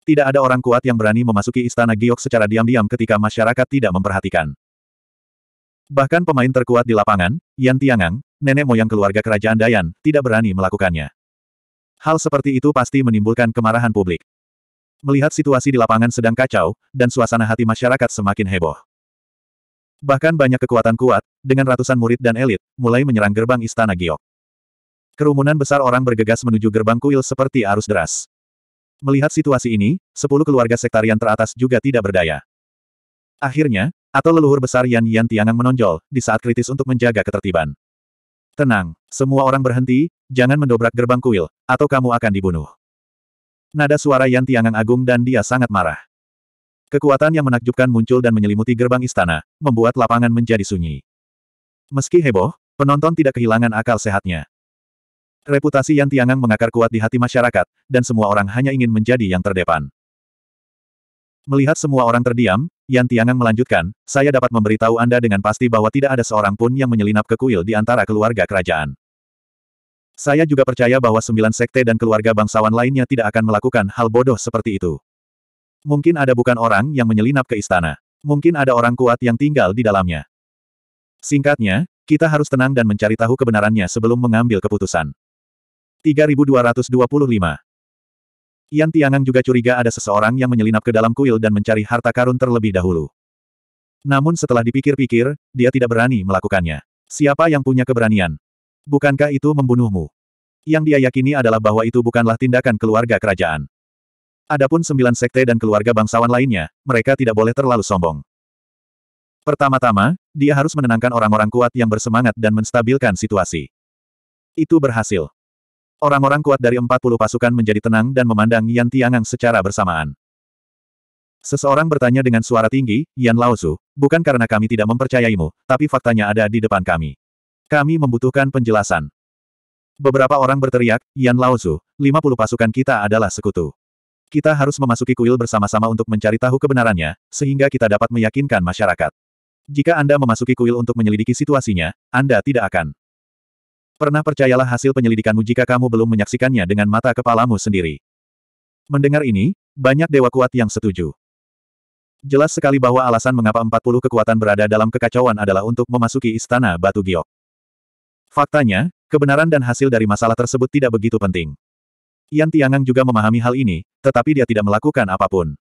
Tidak ada orang kuat yang berani memasuki istana giok secara diam-diam ketika masyarakat tidak memperhatikan. Bahkan pemain terkuat di lapangan, Yan Tiangang, nenek moyang keluarga kerajaan Dayan, tidak berani melakukannya. Hal seperti itu pasti menimbulkan kemarahan publik. Melihat situasi di lapangan sedang kacau, dan suasana hati masyarakat semakin heboh. Bahkan banyak kekuatan kuat, dengan ratusan murid dan elit, mulai menyerang gerbang istana Giok. Kerumunan besar orang bergegas menuju gerbang kuil seperti arus deras. Melihat situasi ini, sepuluh keluarga sektarian teratas juga tidak berdaya. Akhirnya, atau leluhur besar Yan Yan Tiangang menonjol, di saat kritis untuk menjaga ketertiban. Tenang, semua orang berhenti, jangan mendobrak gerbang kuil, atau kamu akan dibunuh. Nada suara Yan Tiangang agung dan dia sangat marah. Kekuatan yang menakjubkan muncul dan menyelimuti gerbang istana, membuat lapangan menjadi sunyi. Meski heboh, penonton tidak kehilangan akal sehatnya. Reputasi Yan Tiangang mengakar kuat di hati masyarakat, dan semua orang hanya ingin menjadi yang terdepan. Melihat semua orang terdiam, Yan Tiangang melanjutkan, saya dapat memberitahu Anda dengan pasti bahwa tidak ada seorang pun yang menyelinap ke kuil di antara keluarga kerajaan. Saya juga percaya bahwa sembilan sekte dan keluarga bangsawan lainnya tidak akan melakukan hal bodoh seperti itu. Mungkin ada bukan orang yang menyelinap ke istana. Mungkin ada orang kuat yang tinggal di dalamnya. Singkatnya, kita harus tenang dan mencari tahu kebenarannya sebelum mengambil keputusan. 3225 Yan Tiangang juga curiga ada seseorang yang menyelinap ke dalam kuil dan mencari harta karun terlebih dahulu. Namun setelah dipikir-pikir, dia tidak berani melakukannya. Siapa yang punya keberanian? Bukankah itu membunuhmu? Yang dia yakini adalah bahwa itu bukanlah tindakan keluarga kerajaan. Adapun sembilan sekte dan keluarga bangsawan lainnya, mereka tidak boleh terlalu sombong. Pertama-tama, dia harus menenangkan orang-orang kuat yang bersemangat dan menstabilkan situasi. Itu berhasil. Orang-orang kuat dari 40 pasukan menjadi tenang dan memandang Yan Tiangang secara bersamaan. Seseorang bertanya dengan suara tinggi, Yan Laosu, bukan karena kami tidak mempercayaimu, tapi faktanya ada di depan kami. Kami membutuhkan penjelasan. Beberapa orang berteriak, Yan Laosu, 50 pasukan kita adalah sekutu. Kita harus memasuki kuil bersama-sama untuk mencari tahu kebenarannya, sehingga kita dapat meyakinkan masyarakat. Jika Anda memasuki kuil untuk menyelidiki situasinya, Anda tidak akan. Pernah percayalah hasil penyelidikanmu jika kamu belum menyaksikannya dengan mata kepalamu sendiri. Mendengar ini, banyak dewa kuat yang setuju. Jelas sekali bahwa alasan mengapa 40 kekuatan berada dalam kekacauan adalah untuk memasuki istana Batu Giok. Faktanya, kebenaran dan hasil dari masalah tersebut tidak begitu penting. Yan Tiangang juga memahami hal ini, tetapi dia tidak melakukan apapun.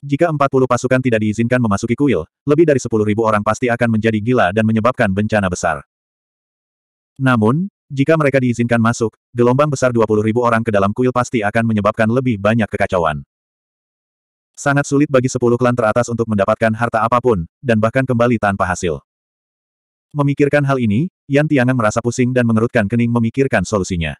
Jika 40 pasukan tidak diizinkan memasuki kuil, lebih dari 10.000 orang pasti akan menjadi gila dan menyebabkan bencana besar. Namun, jika mereka diizinkan masuk, gelombang besar 20.000 orang ke dalam kuil pasti akan menyebabkan lebih banyak kekacauan. Sangat sulit bagi 10 klan teratas untuk mendapatkan harta apapun, dan bahkan kembali tanpa hasil. Memikirkan hal ini, Yan Tiangang merasa pusing dan mengerutkan kening memikirkan solusinya.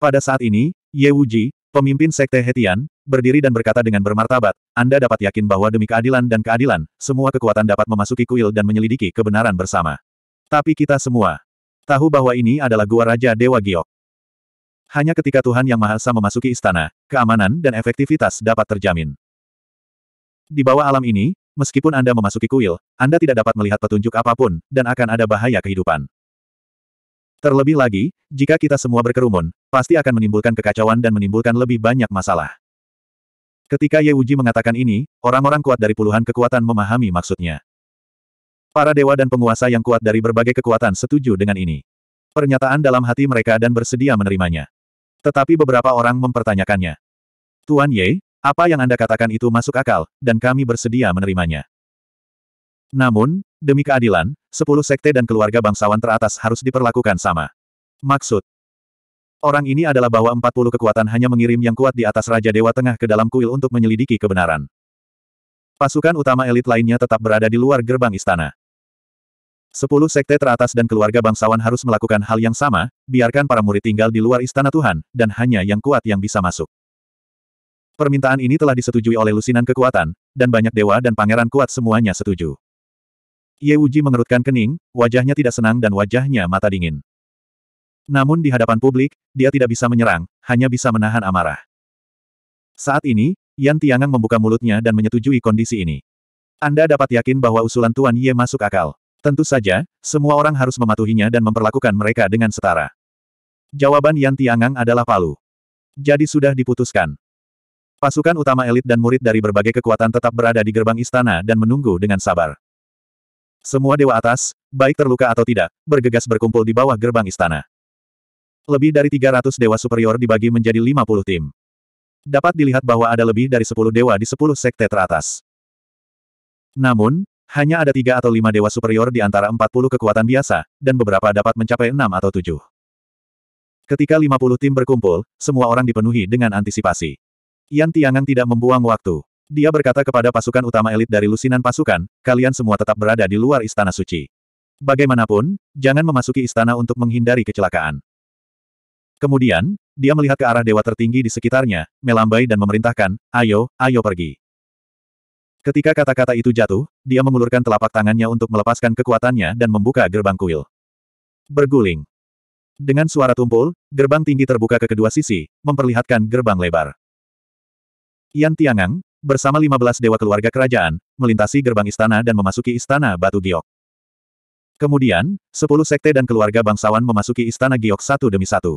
Pada saat ini, Ye Wuji, Pemimpin Sekte Hetian, berdiri dan berkata dengan bermartabat, Anda dapat yakin bahwa demi keadilan dan keadilan, semua kekuatan dapat memasuki kuil dan menyelidiki kebenaran bersama. Tapi kita semua tahu bahwa ini adalah gua Raja Dewa Giok. Hanya ketika Tuhan Yang Maha Esa memasuki istana, keamanan dan efektivitas dapat terjamin. Di bawah alam ini, meskipun Anda memasuki kuil, Anda tidak dapat melihat petunjuk apapun, dan akan ada bahaya kehidupan. Terlebih lagi, jika kita semua berkerumun, pasti akan menimbulkan kekacauan dan menimbulkan lebih banyak masalah. Ketika Ye Wuji mengatakan ini, orang-orang kuat dari puluhan kekuatan memahami maksudnya. Para dewa dan penguasa yang kuat dari berbagai kekuatan setuju dengan ini. Pernyataan dalam hati mereka dan bersedia menerimanya. Tetapi beberapa orang mempertanyakannya. Tuan Ye, apa yang Anda katakan itu masuk akal, dan kami bersedia menerimanya. Namun, demi keadilan, sepuluh sekte dan keluarga bangsawan teratas harus diperlakukan sama. Maksud, Orang ini adalah bahwa 40 kekuatan hanya mengirim yang kuat di atas Raja Dewa Tengah ke dalam kuil untuk menyelidiki kebenaran. Pasukan utama elit lainnya tetap berada di luar gerbang istana. Sepuluh sekte teratas dan keluarga bangsawan harus melakukan hal yang sama, biarkan para murid tinggal di luar istana Tuhan, dan hanya yang kuat yang bisa masuk. Permintaan ini telah disetujui oleh lusinan kekuatan, dan banyak dewa dan pangeran kuat semuanya setuju. Ye Wuji mengerutkan kening, wajahnya tidak senang dan wajahnya mata dingin. Namun di hadapan publik, dia tidak bisa menyerang, hanya bisa menahan amarah. Saat ini, Yan Tiangang membuka mulutnya dan menyetujui kondisi ini. Anda dapat yakin bahwa usulan Tuan Ye masuk akal. Tentu saja, semua orang harus mematuhinya dan memperlakukan mereka dengan setara. Jawaban Yan Tiangang adalah palu. Jadi sudah diputuskan. Pasukan utama elit dan murid dari berbagai kekuatan tetap berada di gerbang istana dan menunggu dengan sabar. Semua dewa atas, baik terluka atau tidak, bergegas berkumpul di bawah gerbang istana. Lebih dari 300 dewa superior dibagi menjadi 50 tim. Dapat dilihat bahwa ada lebih dari 10 dewa di 10 sekte teratas. Namun, hanya ada tiga atau lima dewa superior di antara 40 kekuatan biasa, dan beberapa dapat mencapai enam atau tujuh. Ketika 50 tim berkumpul, semua orang dipenuhi dengan antisipasi. Yan Tiangang tidak membuang waktu. Dia berkata kepada pasukan utama elit dari lusinan pasukan, kalian semua tetap berada di luar istana suci. Bagaimanapun, jangan memasuki istana untuk menghindari kecelakaan. Kemudian, dia melihat ke arah dewa tertinggi di sekitarnya, melambai dan memerintahkan, ayo, ayo pergi. Ketika kata-kata itu jatuh, dia mengulurkan telapak tangannya untuk melepaskan kekuatannya dan membuka gerbang kuil. Berguling. Dengan suara tumpul, gerbang tinggi terbuka ke kedua sisi, memperlihatkan gerbang lebar. Yan Tiangang, bersama 15 dewa keluarga kerajaan, melintasi gerbang istana dan memasuki istana Batu Giok. Kemudian, 10 sekte dan keluarga bangsawan memasuki istana Giok satu demi satu.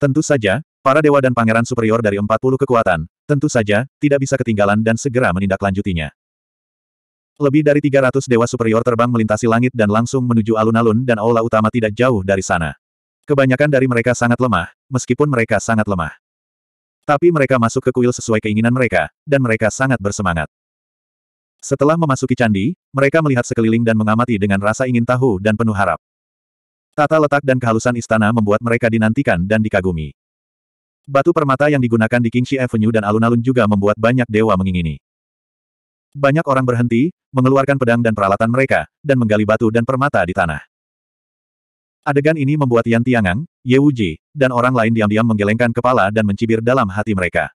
Tentu saja, para dewa dan pangeran superior dari 40 kekuatan, tentu saja, tidak bisa ketinggalan dan segera menindaklanjutinya. Lebih dari 300 dewa superior terbang melintasi langit dan langsung menuju alun-alun dan aula utama tidak jauh dari sana. Kebanyakan dari mereka sangat lemah, meskipun mereka sangat lemah. Tapi mereka masuk ke kuil sesuai keinginan mereka, dan mereka sangat bersemangat. Setelah memasuki candi, mereka melihat sekeliling dan mengamati dengan rasa ingin tahu dan penuh harap. Tata letak dan kehalusan istana membuat mereka dinantikan dan dikagumi. Batu permata yang digunakan di Kingshi Avenue dan alun-alun juga membuat banyak dewa mengingini. Banyak orang berhenti, mengeluarkan pedang dan peralatan mereka, dan menggali batu dan permata di tanah. Adegan ini membuat Yan Tiangang, Ye Wuji, dan orang lain diam-diam menggelengkan kepala dan mencibir dalam hati mereka.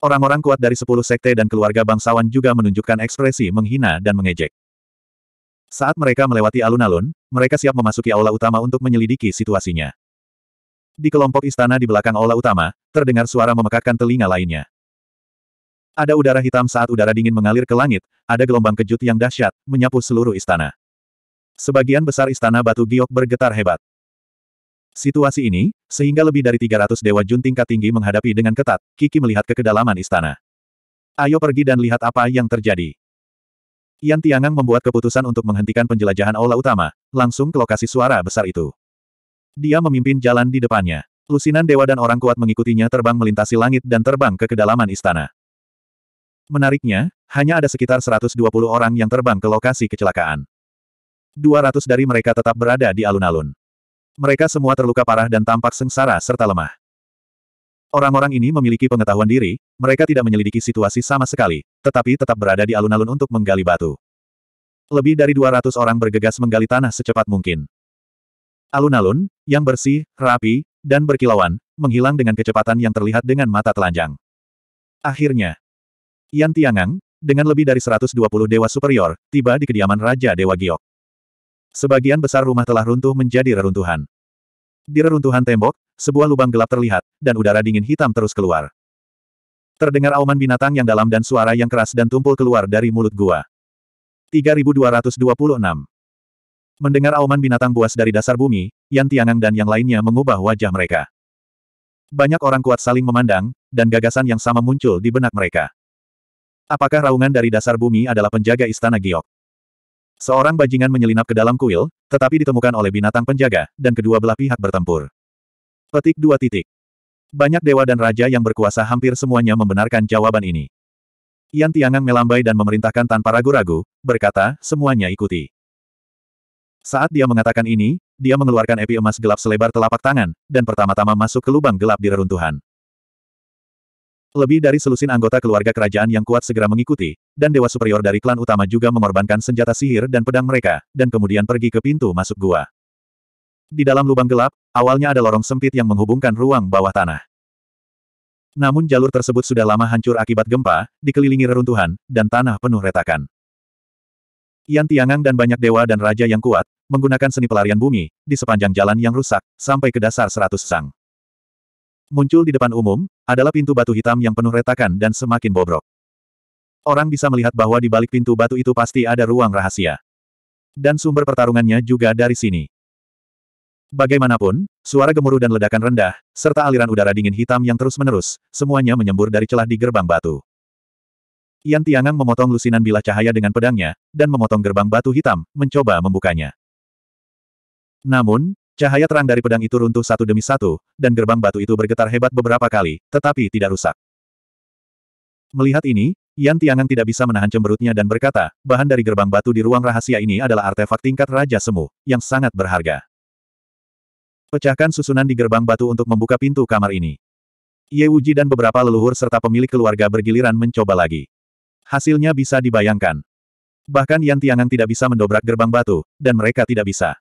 Orang-orang kuat dari sepuluh sekte dan keluarga bangsawan juga menunjukkan ekspresi menghina dan mengejek. Saat mereka melewati alun-alun, mereka siap memasuki aula utama untuk menyelidiki situasinya. Di kelompok istana di belakang aula utama, terdengar suara memekakkan telinga lainnya. Ada udara hitam saat udara dingin mengalir ke langit, ada gelombang kejut yang dahsyat, menyapu seluruh istana. Sebagian besar istana batu giok bergetar hebat. Situasi ini, sehingga lebih dari 300 dewa jun tingkat tinggi menghadapi dengan ketat, Kiki melihat ke kedalaman istana. Ayo pergi dan lihat apa yang terjadi. Yan Tiangang membuat keputusan untuk menghentikan penjelajahan aula utama, langsung ke lokasi suara besar itu. Dia memimpin jalan di depannya. Lusinan dewa dan orang kuat mengikutinya terbang melintasi langit dan terbang ke kedalaman istana. Menariknya, hanya ada sekitar 120 orang yang terbang ke lokasi kecelakaan. 200 dari mereka tetap berada di alun-alun. Mereka semua terluka parah dan tampak sengsara serta lemah. Orang-orang ini memiliki pengetahuan diri, mereka tidak menyelidiki situasi sama sekali, tetapi tetap berada di alun-alun untuk menggali batu. Lebih dari 200 orang bergegas menggali tanah secepat mungkin. Alun-alun, yang bersih, rapi, dan berkilauan, menghilang dengan kecepatan yang terlihat dengan mata telanjang. Akhirnya, Yan Tiangang, dengan lebih dari 120 dewa superior, tiba di kediaman Raja Dewa Giok. Sebagian besar rumah telah runtuh menjadi reruntuhan. Di reruntuhan tembok, sebuah lubang gelap terlihat, dan udara dingin hitam terus keluar. Terdengar auman binatang yang dalam dan suara yang keras dan tumpul keluar dari mulut gua. 3226 Mendengar auman binatang buas dari dasar bumi, Yan Tiangang dan yang lainnya mengubah wajah mereka. Banyak orang kuat saling memandang, dan gagasan yang sama muncul di benak mereka. Apakah raungan dari dasar bumi adalah penjaga istana Giok? Seorang bajingan menyelinap ke dalam kuil, tetapi ditemukan oleh binatang penjaga, dan kedua belah pihak bertempur. Petik dua titik. Banyak dewa dan raja yang berkuasa hampir semuanya membenarkan jawaban ini. Yan Tiangang melambai dan memerintahkan tanpa ragu-ragu, berkata, semuanya ikuti. Saat dia mengatakan ini, dia mengeluarkan epi emas gelap selebar telapak tangan, dan pertama-tama masuk ke lubang gelap di reruntuhan. Lebih dari selusin anggota keluarga kerajaan yang kuat segera mengikuti, dan dewa superior dari klan utama juga mengorbankan senjata sihir dan pedang mereka, dan kemudian pergi ke pintu masuk gua. Di dalam lubang gelap, awalnya ada lorong sempit yang menghubungkan ruang bawah tanah. Namun jalur tersebut sudah lama hancur akibat gempa, dikelilingi reruntuhan, dan tanah penuh retakan. Yan Tiangang dan banyak dewa dan raja yang kuat, menggunakan seni pelarian bumi, di sepanjang jalan yang rusak, sampai ke dasar seratus sang. Muncul di depan umum, adalah pintu batu hitam yang penuh retakan dan semakin bobrok. Orang bisa melihat bahwa di balik pintu batu itu pasti ada ruang rahasia. Dan sumber pertarungannya juga dari sini. Bagaimanapun, suara gemuruh dan ledakan rendah, serta aliran udara dingin hitam yang terus-menerus, semuanya menyembur dari celah di gerbang batu. Yan Tiangang memotong lusinan bilah cahaya dengan pedangnya, dan memotong gerbang batu hitam, mencoba membukanya. Namun, cahaya terang dari pedang itu runtuh satu demi satu, dan gerbang batu itu bergetar hebat beberapa kali, tetapi tidak rusak. Melihat ini, Yan Tiangang tidak bisa menahan cemberutnya dan berkata, bahan dari gerbang batu di ruang rahasia ini adalah artefak tingkat Raja Semu, yang sangat berharga. Pecahkan susunan di gerbang batu untuk membuka pintu kamar ini. Ye Wuji dan beberapa leluhur serta pemilik keluarga bergiliran mencoba lagi. Hasilnya bisa dibayangkan. Bahkan Yan Tiangang tidak bisa mendobrak gerbang batu, dan mereka tidak bisa.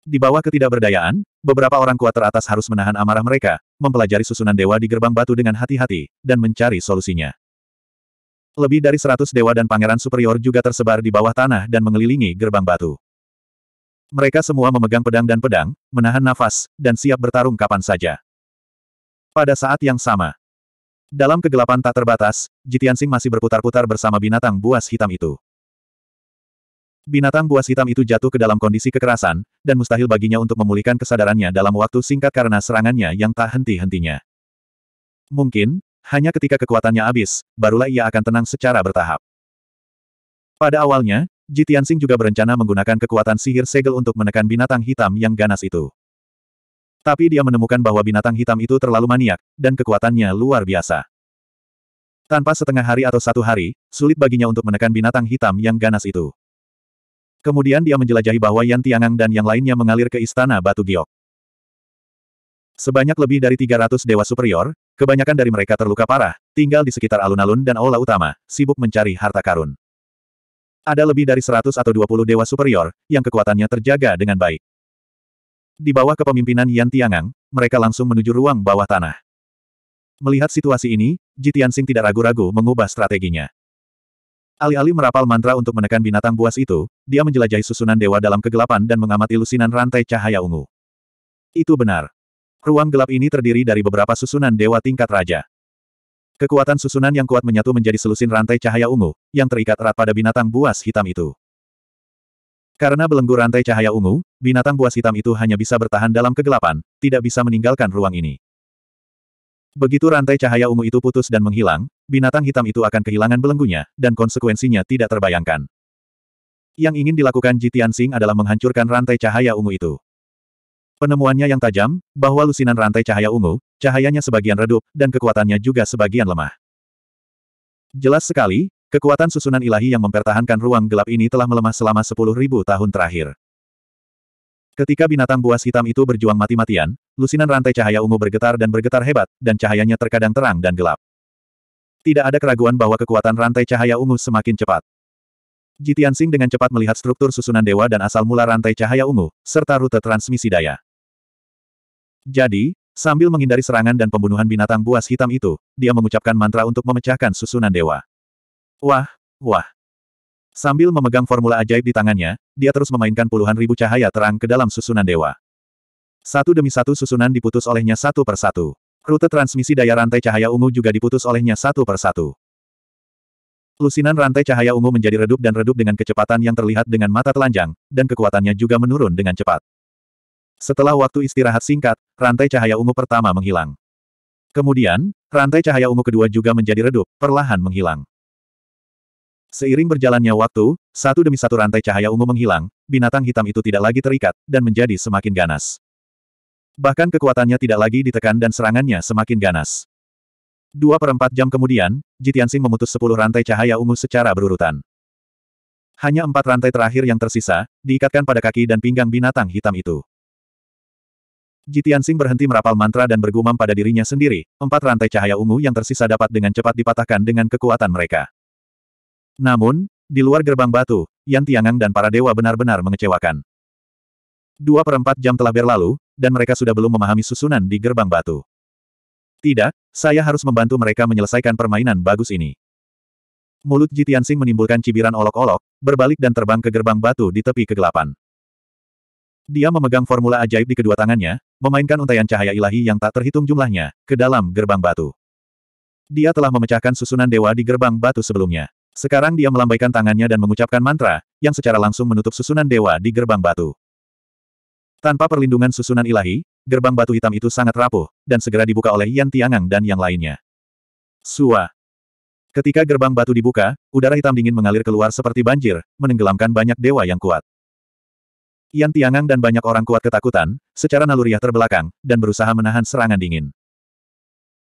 Di bawah ketidakberdayaan, beberapa orang kuat teratas harus menahan amarah mereka, mempelajari susunan dewa di gerbang batu dengan hati-hati, dan mencari solusinya. Lebih dari seratus dewa dan pangeran superior juga tersebar di bawah tanah dan mengelilingi gerbang batu. Mereka semua memegang pedang dan pedang, menahan nafas, dan siap bertarung kapan saja. Pada saat yang sama, dalam kegelapan tak terbatas, Jitiansing masih berputar-putar bersama binatang buas hitam itu. Binatang buas hitam itu jatuh ke dalam kondisi kekerasan, dan mustahil baginya untuk memulihkan kesadarannya dalam waktu singkat karena serangannya yang tak henti-hentinya. Mungkin, hanya ketika kekuatannya habis, barulah ia akan tenang secara bertahap. Pada awalnya, Jitiansing juga berencana menggunakan kekuatan sihir segel untuk menekan binatang hitam yang ganas itu. Tapi dia menemukan bahwa binatang hitam itu terlalu maniak, dan kekuatannya luar biasa. Tanpa setengah hari atau satu hari, sulit baginya untuk menekan binatang hitam yang ganas itu. Kemudian dia menjelajahi bahwa Yan Tiangang dan yang lainnya mengalir ke Istana Batu Giok. Sebanyak lebih dari 300 dewa superior, kebanyakan dari mereka terluka parah, tinggal di sekitar alun-alun dan aula utama, sibuk mencari harta karun. Ada lebih dari 100 atau 20 dewa superior, yang kekuatannya terjaga dengan baik. Di bawah kepemimpinan Yan Tiangang, mereka langsung menuju ruang bawah tanah. Melihat situasi ini, Jitian Sing tidak ragu-ragu mengubah strateginya. Alih-alih merapal mantra untuk menekan binatang buas itu, dia menjelajahi susunan dewa dalam kegelapan dan mengamati lusinan rantai cahaya ungu. Itu benar. Ruang gelap ini terdiri dari beberapa susunan dewa tingkat raja. Kekuatan susunan yang kuat menyatu menjadi selusin rantai cahaya ungu, yang terikat erat pada binatang buas hitam itu. Karena belenggu rantai cahaya ungu, binatang buas hitam itu hanya bisa bertahan dalam kegelapan, tidak bisa meninggalkan ruang ini. Begitu rantai cahaya ungu itu putus dan menghilang, binatang hitam itu akan kehilangan belenggunya, dan konsekuensinya tidak terbayangkan. Yang ingin dilakukan Jitian Tianxing adalah menghancurkan rantai cahaya ungu itu. Penemuannya yang tajam, bahwa lusinan rantai cahaya ungu, cahayanya sebagian redup, dan kekuatannya juga sebagian lemah. Jelas sekali, kekuatan susunan ilahi yang mempertahankan ruang gelap ini telah melemah selama sepuluh ribu tahun terakhir. Ketika binatang buas hitam itu berjuang mati-matian, lusinan rantai cahaya ungu bergetar dan bergetar hebat, dan cahayanya terkadang terang dan gelap. Tidak ada keraguan bahwa kekuatan rantai cahaya ungu semakin cepat. Jitian Sing dengan cepat melihat struktur susunan dewa dan asal mula rantai cahaya ungu, serta rute transmisi daya. Jadi, Sambil menghindari serangan dan pembunuhan binatang buas hitam itu, dia mengucapkan mantra untuk memecahkan susunan dewa. Wah, wah. Sambil memegang formula ajaib di tangannya, dia terus memainkan puluhan ribu cahaya terang ke dalam susunan dewa. Satu demi satu susunan diputus olehnya satu persatu. Rute transmisi daya rantai cahaya ungu juga diputus olehnya satu persatu. Lusinan rantai cahaya ungu menjadi redup dan redup dengan kecepatan yang terlihat dengan mata telanjang, dan kekuatannya juga menurun dengan cepat. Setelah waktu istirahat singkat, rantai cahaya ungu pertama menghilang. Kemudian, rantai cahaya ungu kedua juga menjadi redup, perlahan menghilang. Seiring berjalannya waktu, satu demi satu rantai cahaya ungu menghilang, binatang hitam itu tidak lagi terikat, dan menjadi semakin ganas. Bahkan kekuatannya tidak lagi ditekan dan serangannya semakin ganas. Dua perempat jam kemudian, Jitiansing memutus sepuluh rantai cahaya ungu secara berurutan. Hanya empat rantai terakhir yang tersisa, diikatkan pada kaki dan pinggang binatang hitam itu. Jitiansing berhenti merapal mantra dan bergumam pada dirinya sendiri, empat rantai cahaya ungu yang tersisa dapat dengan cepat dipatahkan dengan kekuatan mereka. Namun, di luar gerbang batu, Yan Tiangang dan para dewa benar-benar mengecewakan. Dua perempat jam telah berlalu, dan mereka sudah belum memahami susunan di gerbang batu. Tidak, saya harus membantu mereka menyelesaikan permainan bagus ini. Mulut Jitiansing menimbulkan cibiran olok-olok, berbalik dan terbang ke gerbang batu di tepi kegelapan. Dia memegang formula ajaib di kedua tangannya, memainkan untaian cahaya ilahi yang tak terhitung jumlahnya, ke dalam gerbang batu. Dia telah memecahkan susunan dewa di gerbang batu sebelumnya. Sekarang dia melambaikan tangannya dan mengucapkan mantra, yang secara langsung menutup susunan dewa di gerbang batu. Tanpa perlindungan susunan ilahi, gerbang batu hitam itu sangat rapuh, dan segera dibuka oleh Yan Tiangang dan yang lainnya. Sua. Ketika gerbang batu dibuka, udara hitam dingin mengalir keluar seperti banjir, menenggelamkan banyak dewa yang kuat. Yan Tiangang dan banyak orang kuat ketakutan, secara naluriah terbelakang, dan berusaha menahan serangan dingin.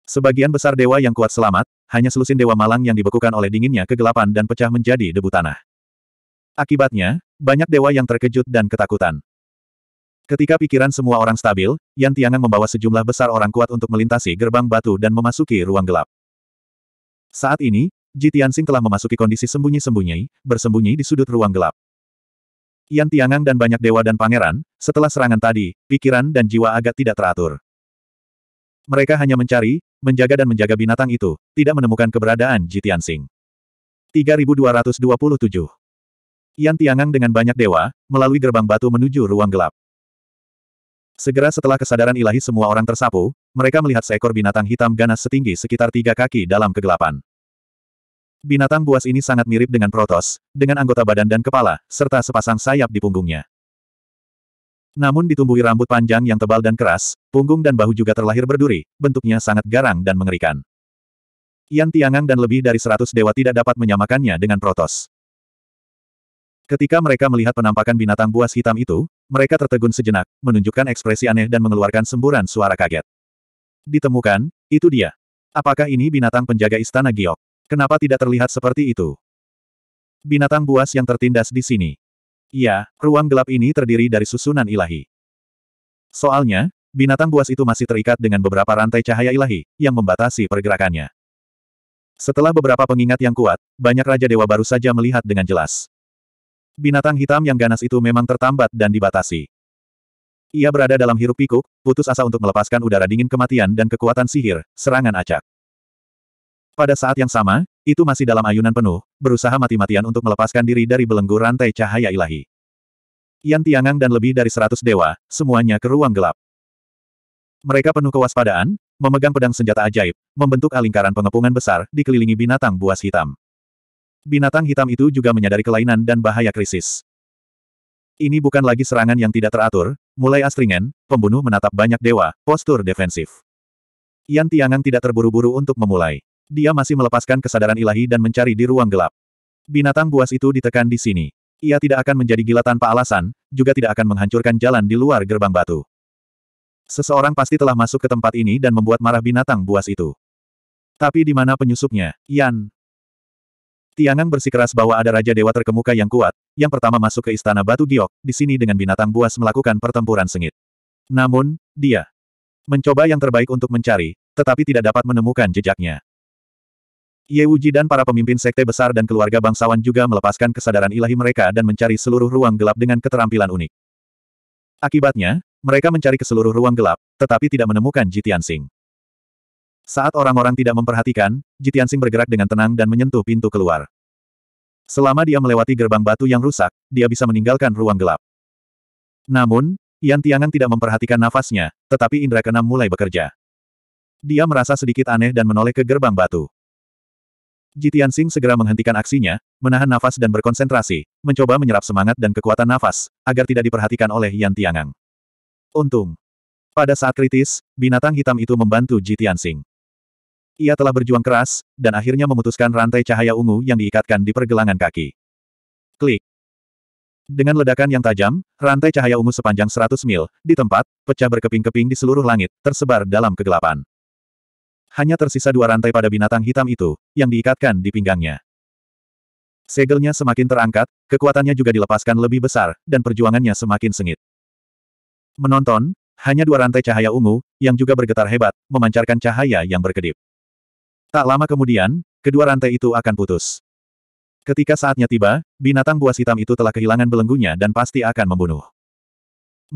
Sebagian besar dewa yang kuat selamat, hanya selusin dewa malang yang dibekukan oleh dinginnya kegelapan dan pecah menjadi debu tanah. Akibatnya, banyak dewa yang terkejut dan ketakutan. Ketika pikiran semua orang stabil, Yan Tiangang membawa sejumlah besar orang kuat untuk melintasi gerbang batu dan memasuki ruang gelap. Saat ini, Ji Tianxing telah memasuki kondisi sembunyi-sembunyi, bersembunyi di sudut ruang gelap. Yan Tiangang dan banyak dewa dan pangeran, setelah serangan tadi, pikiran dan jiwa agak tidak teratur. Mereka hanya mencari, menjaga dan menjaga binatang itu, tidak menemukan keberadaan Ji Tianxing. 3227 Yan Tiangang dengan banyak dewa, melalui gerbang batu menuju ruang gelap. Segera setelah kesadaran ilahi semua orang tersapu, mereka melihat seekor binatang hitam ganas setinggi sekitar tiga kaki dalam kegelapan. Binatang buas ini sangat mirip dengan Protos, dengan anggota badan dan kepala, serta sepasang sayap di punggungnya. Namun ditumbuhi rambut panjang yang tebal dan keras, punggung dan bahu juga terlahir berduri, bentuknya sangat garang dan mengerikan. Yan Tiangang dan lebih dari seratus dewa tidak dapat menyamakannya dengan Protos. Ketika mereka melihat penampakan binatang buas hitam itu, mereka tertegun sejenak, menunjukkan ekspresi aneh dan mengeluarkan semburan suara kaget. Ditemukan, itu dia. Apakah ini binatang penjaga istana Giok? Kenapa tidak terlihat seperti itu? Binatang buas yang tertindas di sini. Iya, ruang gelap ini terdiri dari susunan ilahi. Soalnya, binatang buas itu masih terikat dengan beberapa rantai cahaya ilahi, yang membatasi pergerakannya. Setelah beberapa pengingat yang kuat, banyak Raja Dewa baru saja melihat dengan jelas. Binatang hitam yang ganas itu memang tertambat dan dibatasi. Ia berada dalam hirup pikuk, putus asa untuk melepaskan udara dingin kematian dan kekuatan sihir, serangan acak. Pada saat yang sama, itu masih dalam ayunan penuh, berusaha mati-matian untuk melepaskan diri dari belenggu rantai cahaya ilahi. Yan Tiangang dan lebih dari seratus dewa, semuanya ke ruang gelap. Mereka penuh kewaspadaan, memegang pedang senjata ajaib, membentuk alingkaran pengepungan besar, dikelilingi binatang buas hitam. Binatang hitam itu juga menyadari kelainan dan bahaya krisis. Ini bukan lagi serangan yang tidak teratur, mulai astringen, pembunuh menatap banyak dewa, postur defensif. Yan Tiangang tidak terburu-buru untuk memulai. Dia masih melepaskan kesadaran ilahi dan mencari di ruang gelap. Binatang buas itu ditekan di sini. Ia tidak akan menjadi gila tanpa alasan, juga tidak akan menghancurkan jalan di luar gerbang batu. Seseorang pasti telah masuk ke tempat ini dan membuat marah binatang buas itu. Tapi di mana penyusupnya? Yan. Tiangang bersikeras bahwa ada Raja Dewa terkemuka yang kuat, yang pertama masuk ke Istana Batu Giok, di sini dengan binatang buas melakukan pertempuran sengit. Namun, dia mencoba yang terbaik untuk mencari, tetapi tidak dapat menemukan jejaknya. Ye Wuji dan para pemimpin sekte besar dan keluarga bangsawan juga melepaskan kesadaran ilahi mereka dan mencari seluruh ruang gelap dengan keterampilan unik. Akibatnya, mereka mencari ke seluruh ruang gelap, tetapi tidak menemukan Jitian Sing. Saat orang-orang tidak memperhatikan, Jitian Sing bergerak dengan tenang dan menyentuh pintu keluar. Selama dia melewati gerbang batu yang rusak, dia bisa meninggalkan ruang gelap. Namun, Yan Tiangan tidak memperhatikan nafasnya, tetapi indera keenam mulai bekerja. Dia merasa sedikit aneh dan menoleh ke gerbang batu. Jitian Sing segera menghentikan aksinya, menahan nafas dan berkonsentrasi, mencoba menyerap semangat dan kekuatan nafas, agar tidak diperhatikan oleh Yan Tiangang. Untung. Pada saat kritis, binatang hitam itu membantu Jitian Sing. Ia telah berjuang keras, dan akhirnya memutuskan rantai cahaya ungu yang diikatkan di pergelangan kaki. Klik. Dengan ledakan yang tajam, rantai cahaya ungu sepanjang 100 mil, di tempat, pecah berkeping-keping di seluruh langit, tersebar dalam kegelapan hanya tersisa dua rantai pada binatang hitam itu, yang diikatkan di pinggangnya. Segelnya semakin terangkat, kekuatannya juga dilepaskan lebih besar, dan perjuangannya semakin sengit. Menonton, hanya dua rantai cahaya ungu, yang juga bergetar hebat, memancarkan cahaya yang berkedip. Tak lama kemudian, kedua rantai itu akan putus. Ketika saatnya tiba, binatang buas hitam itu telah kehilangan belenggunya dan pasti akan membunuh.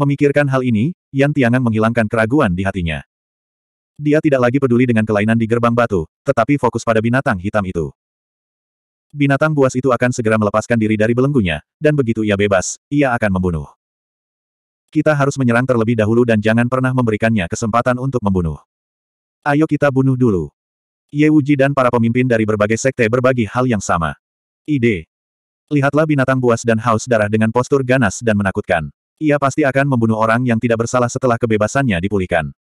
Memikirkan hal ini, Yan Tiangang menghilangkan keraguan di hatinya. Dia tidak lagi peduli dengan kelainan di gerbang batu, tetapi fokus pada binatang hitam itu. Binatang buas itu akan segera melepaskan diri dari belenggunya, dan begitu ia bebas, ia akan membunuh. Kita harus menyerang terlebih dahulu dan jangan pernah memberikannya kesempatan untuk membunuh. Ayo kita bunuh dulu. Ye Wuji dan para pemimpin dari berbagai sekte berbagi hal yang sama. Ide. Lihatlah binatang buas dan haus darah dengan postur ganas dan menakutkan. Ia pasti akan membunuh orang yang tidak bersalah setelah kebebasannya dipulihkan.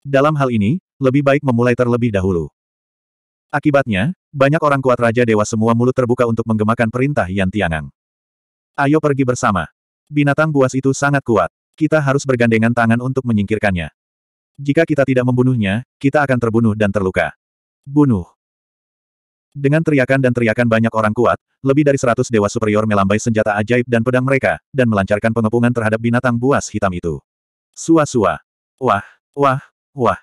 Dalam hal ini, lebih baik memulai terlebih dahulu. Akibatnya, banyak orang kuat Raja Dewa semua mulut terbuka untuk menggemakan perintah Yan Tianang. Ayo pergi bersama. Binatang buas itu sangat kuat. Kita harus bergandengan tangan untuk menyingkirkannya. Jika kita tidak membunuhnya, kita akan terbunuh dan terluka. Bunuh. Dengan teriakan dan teriakan banyak orang kuat, lebih dari seratus dewa superior melambai senjata ajaib dan pedang mereka, dan melancarkan pengepungan terhadap binatang buas hitam itu. Sua-sua. Wah, wah, Wah!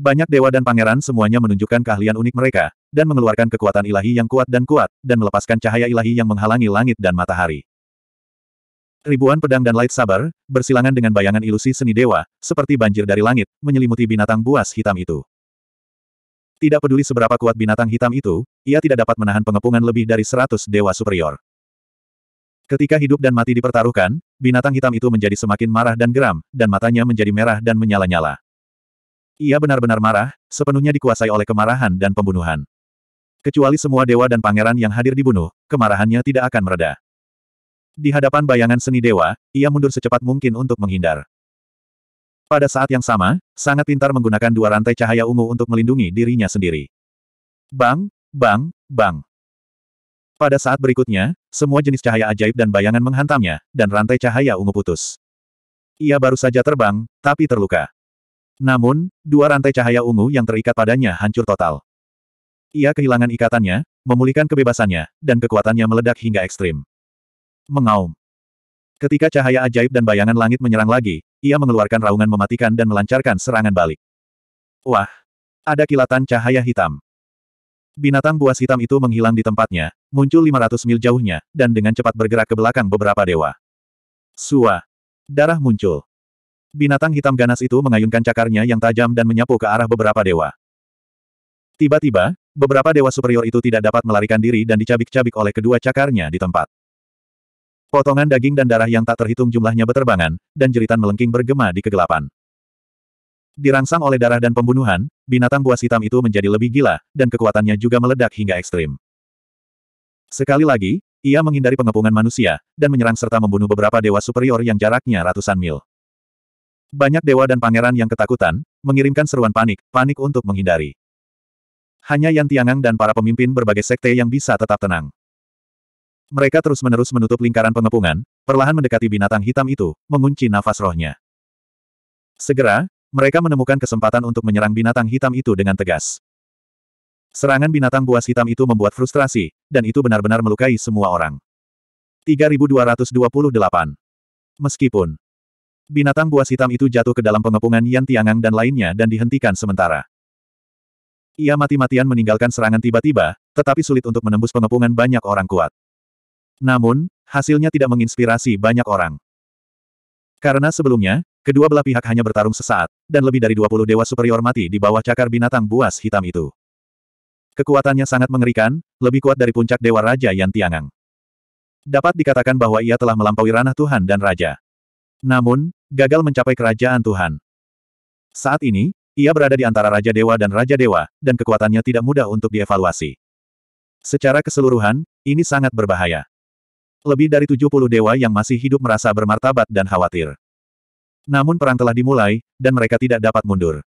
Banyak dewa dan pangeran semuanya menunjukkan keahlian unik mereka, dan mengeluarkan kekuatan ilahi yang kuat dan kuat, dan melepaskan cahaya ilahi yang menghalangi langit dan matahari. Ribuan pedang dan light saber bersilangan dengan bayangan ilusi seni dewa, seperti banjir dari langit, menyelimuti binatang buas hitam itu. Tidak peduli seberapa kuat binatang hitam itu, ia tidak dapat menahan pengepungan lebih dari seratus dewa superior. Ketika hidup dan mati dipertaruhkan, binatang hitam itu menjadi semakin marah dan geram, dan matanya menjadi merah dan menyala-nyala. Ia benar-benar marah, sepenuhnya dikuasai oleh kemarahan dan pembunuhan. Kecuali semua dewa dan pangeran yang hadir dibunuh, kemarahannya tidak akan mereda. Di hadapan bayangan seni dewa, ia mundur secepat mungkin untuk menghindar. Pada saat yang sama, sangat pintar menggunakan dua rantai cahaya ungu untuk melindungi dirinya sendiri. Bang, bang, bang. Pada saat berikutnya, semua jenis cahaya ajaib dan bayangan menghantamnya, dan rantai cahaya ungu putus. Ia baru saja terbang, tapi terluka. Namun, dua rantai cahaya ungu yang terikat padanya hancur total. Ia kehilangan ikatannya, memulihkan kebebasannya, dan kekuatannya meledak hingga ekstrim. Mengaum. Ketika cahaya ajaib dan bayangan langit menyerang lagi, ia mengeluarkan raungan mematikan dan melancarkan serangan balik. Wah! Ada kilatan cahaya hitam. Binatang buas hitam itu menghilang di tempatnya, muncul 500 mil jauhnya, dan dengan cepat bergerak ke belakang beberapa dewa. Sua. Darah muncul. Binatang hitam ganas itu mengayunkan cakarnya yang tajam dan menyapu ke arah beberapa dewa. Tiba-tiba, beberapa dewa superior itu tidak dapat melarikan diri dan dicabik-cabik oleh kedua cakarnya di tempat. Potongan daging dan darah yang tak terhitung jumlahnya beterbangan, dan jeritan melengking bergema di kegelapan. Dirangsang oleh darah dan pembunuhan, binatang buas hitam itu menjadi lebih gila, dan kekuatannya juga meledak hingga ekstrim. Sekali lagi, ia menghindari pengepungan manusia, dan menyerang serta membunuh beberapa dewa superior yang jaraknya ratusan mil. Banyak dewa dan pangeran yang ketakutan, mengirimkan seruan panik, panik untuk menghindari. Hanya Yan Tiangang dan para pemimpin berbagai sekte yang bisa tetap tenang. Mereka terus-menerus menutup lingkaran pengepungan, perlahan mendekati binatang hitam itu, mengunci nafas rohnya. Segera, mereka menemukan kesempatan untuk menyerang binatang hitam itu dengan tegas. Serangan binatang buas hitam itu membuat frustrasi, dan itu benar-benar melukai semua orang. 3228 Meskipun binatang buas hitam itu jatuh ke dalam pengepungan Yan Tiangang dan lainnya dan dihentikan sementara. Ia mati-matian meninggalkan serangan tiba-tiba, tetapi sulit untuk menembus pengepungan banyak orang kuat. Namun, hasilnya tidak menginspirasi banyak orang. Karena sebelumnya, Kedua belah pihak hanya bertarung sesaat, dan lebih dari 20 dewa superior mati di bawah cakar binatang buas hitam itu. Kekuatannya sangat mengerikan, lebih kuat dari puncak Dewa Raja Yan Tiangang. Dapat dikatakan bahwa ia telah melampaui ranah Tuhan dan Raja. Namun, gagal mencapai kerajaan Tuhan. Saat ini, ia berada di antara Raja Dewa dan Raja Dewa, dan kekuatannya tidak mudah untuk dievaluasi. Secara keseluruhan, ini sangat berbahaya. Lebih dari 70 dewa yang masih hidup merasa bermartabat dan khawatir. Namun perang telah dimulai, dan mereka tidak dapat mundur.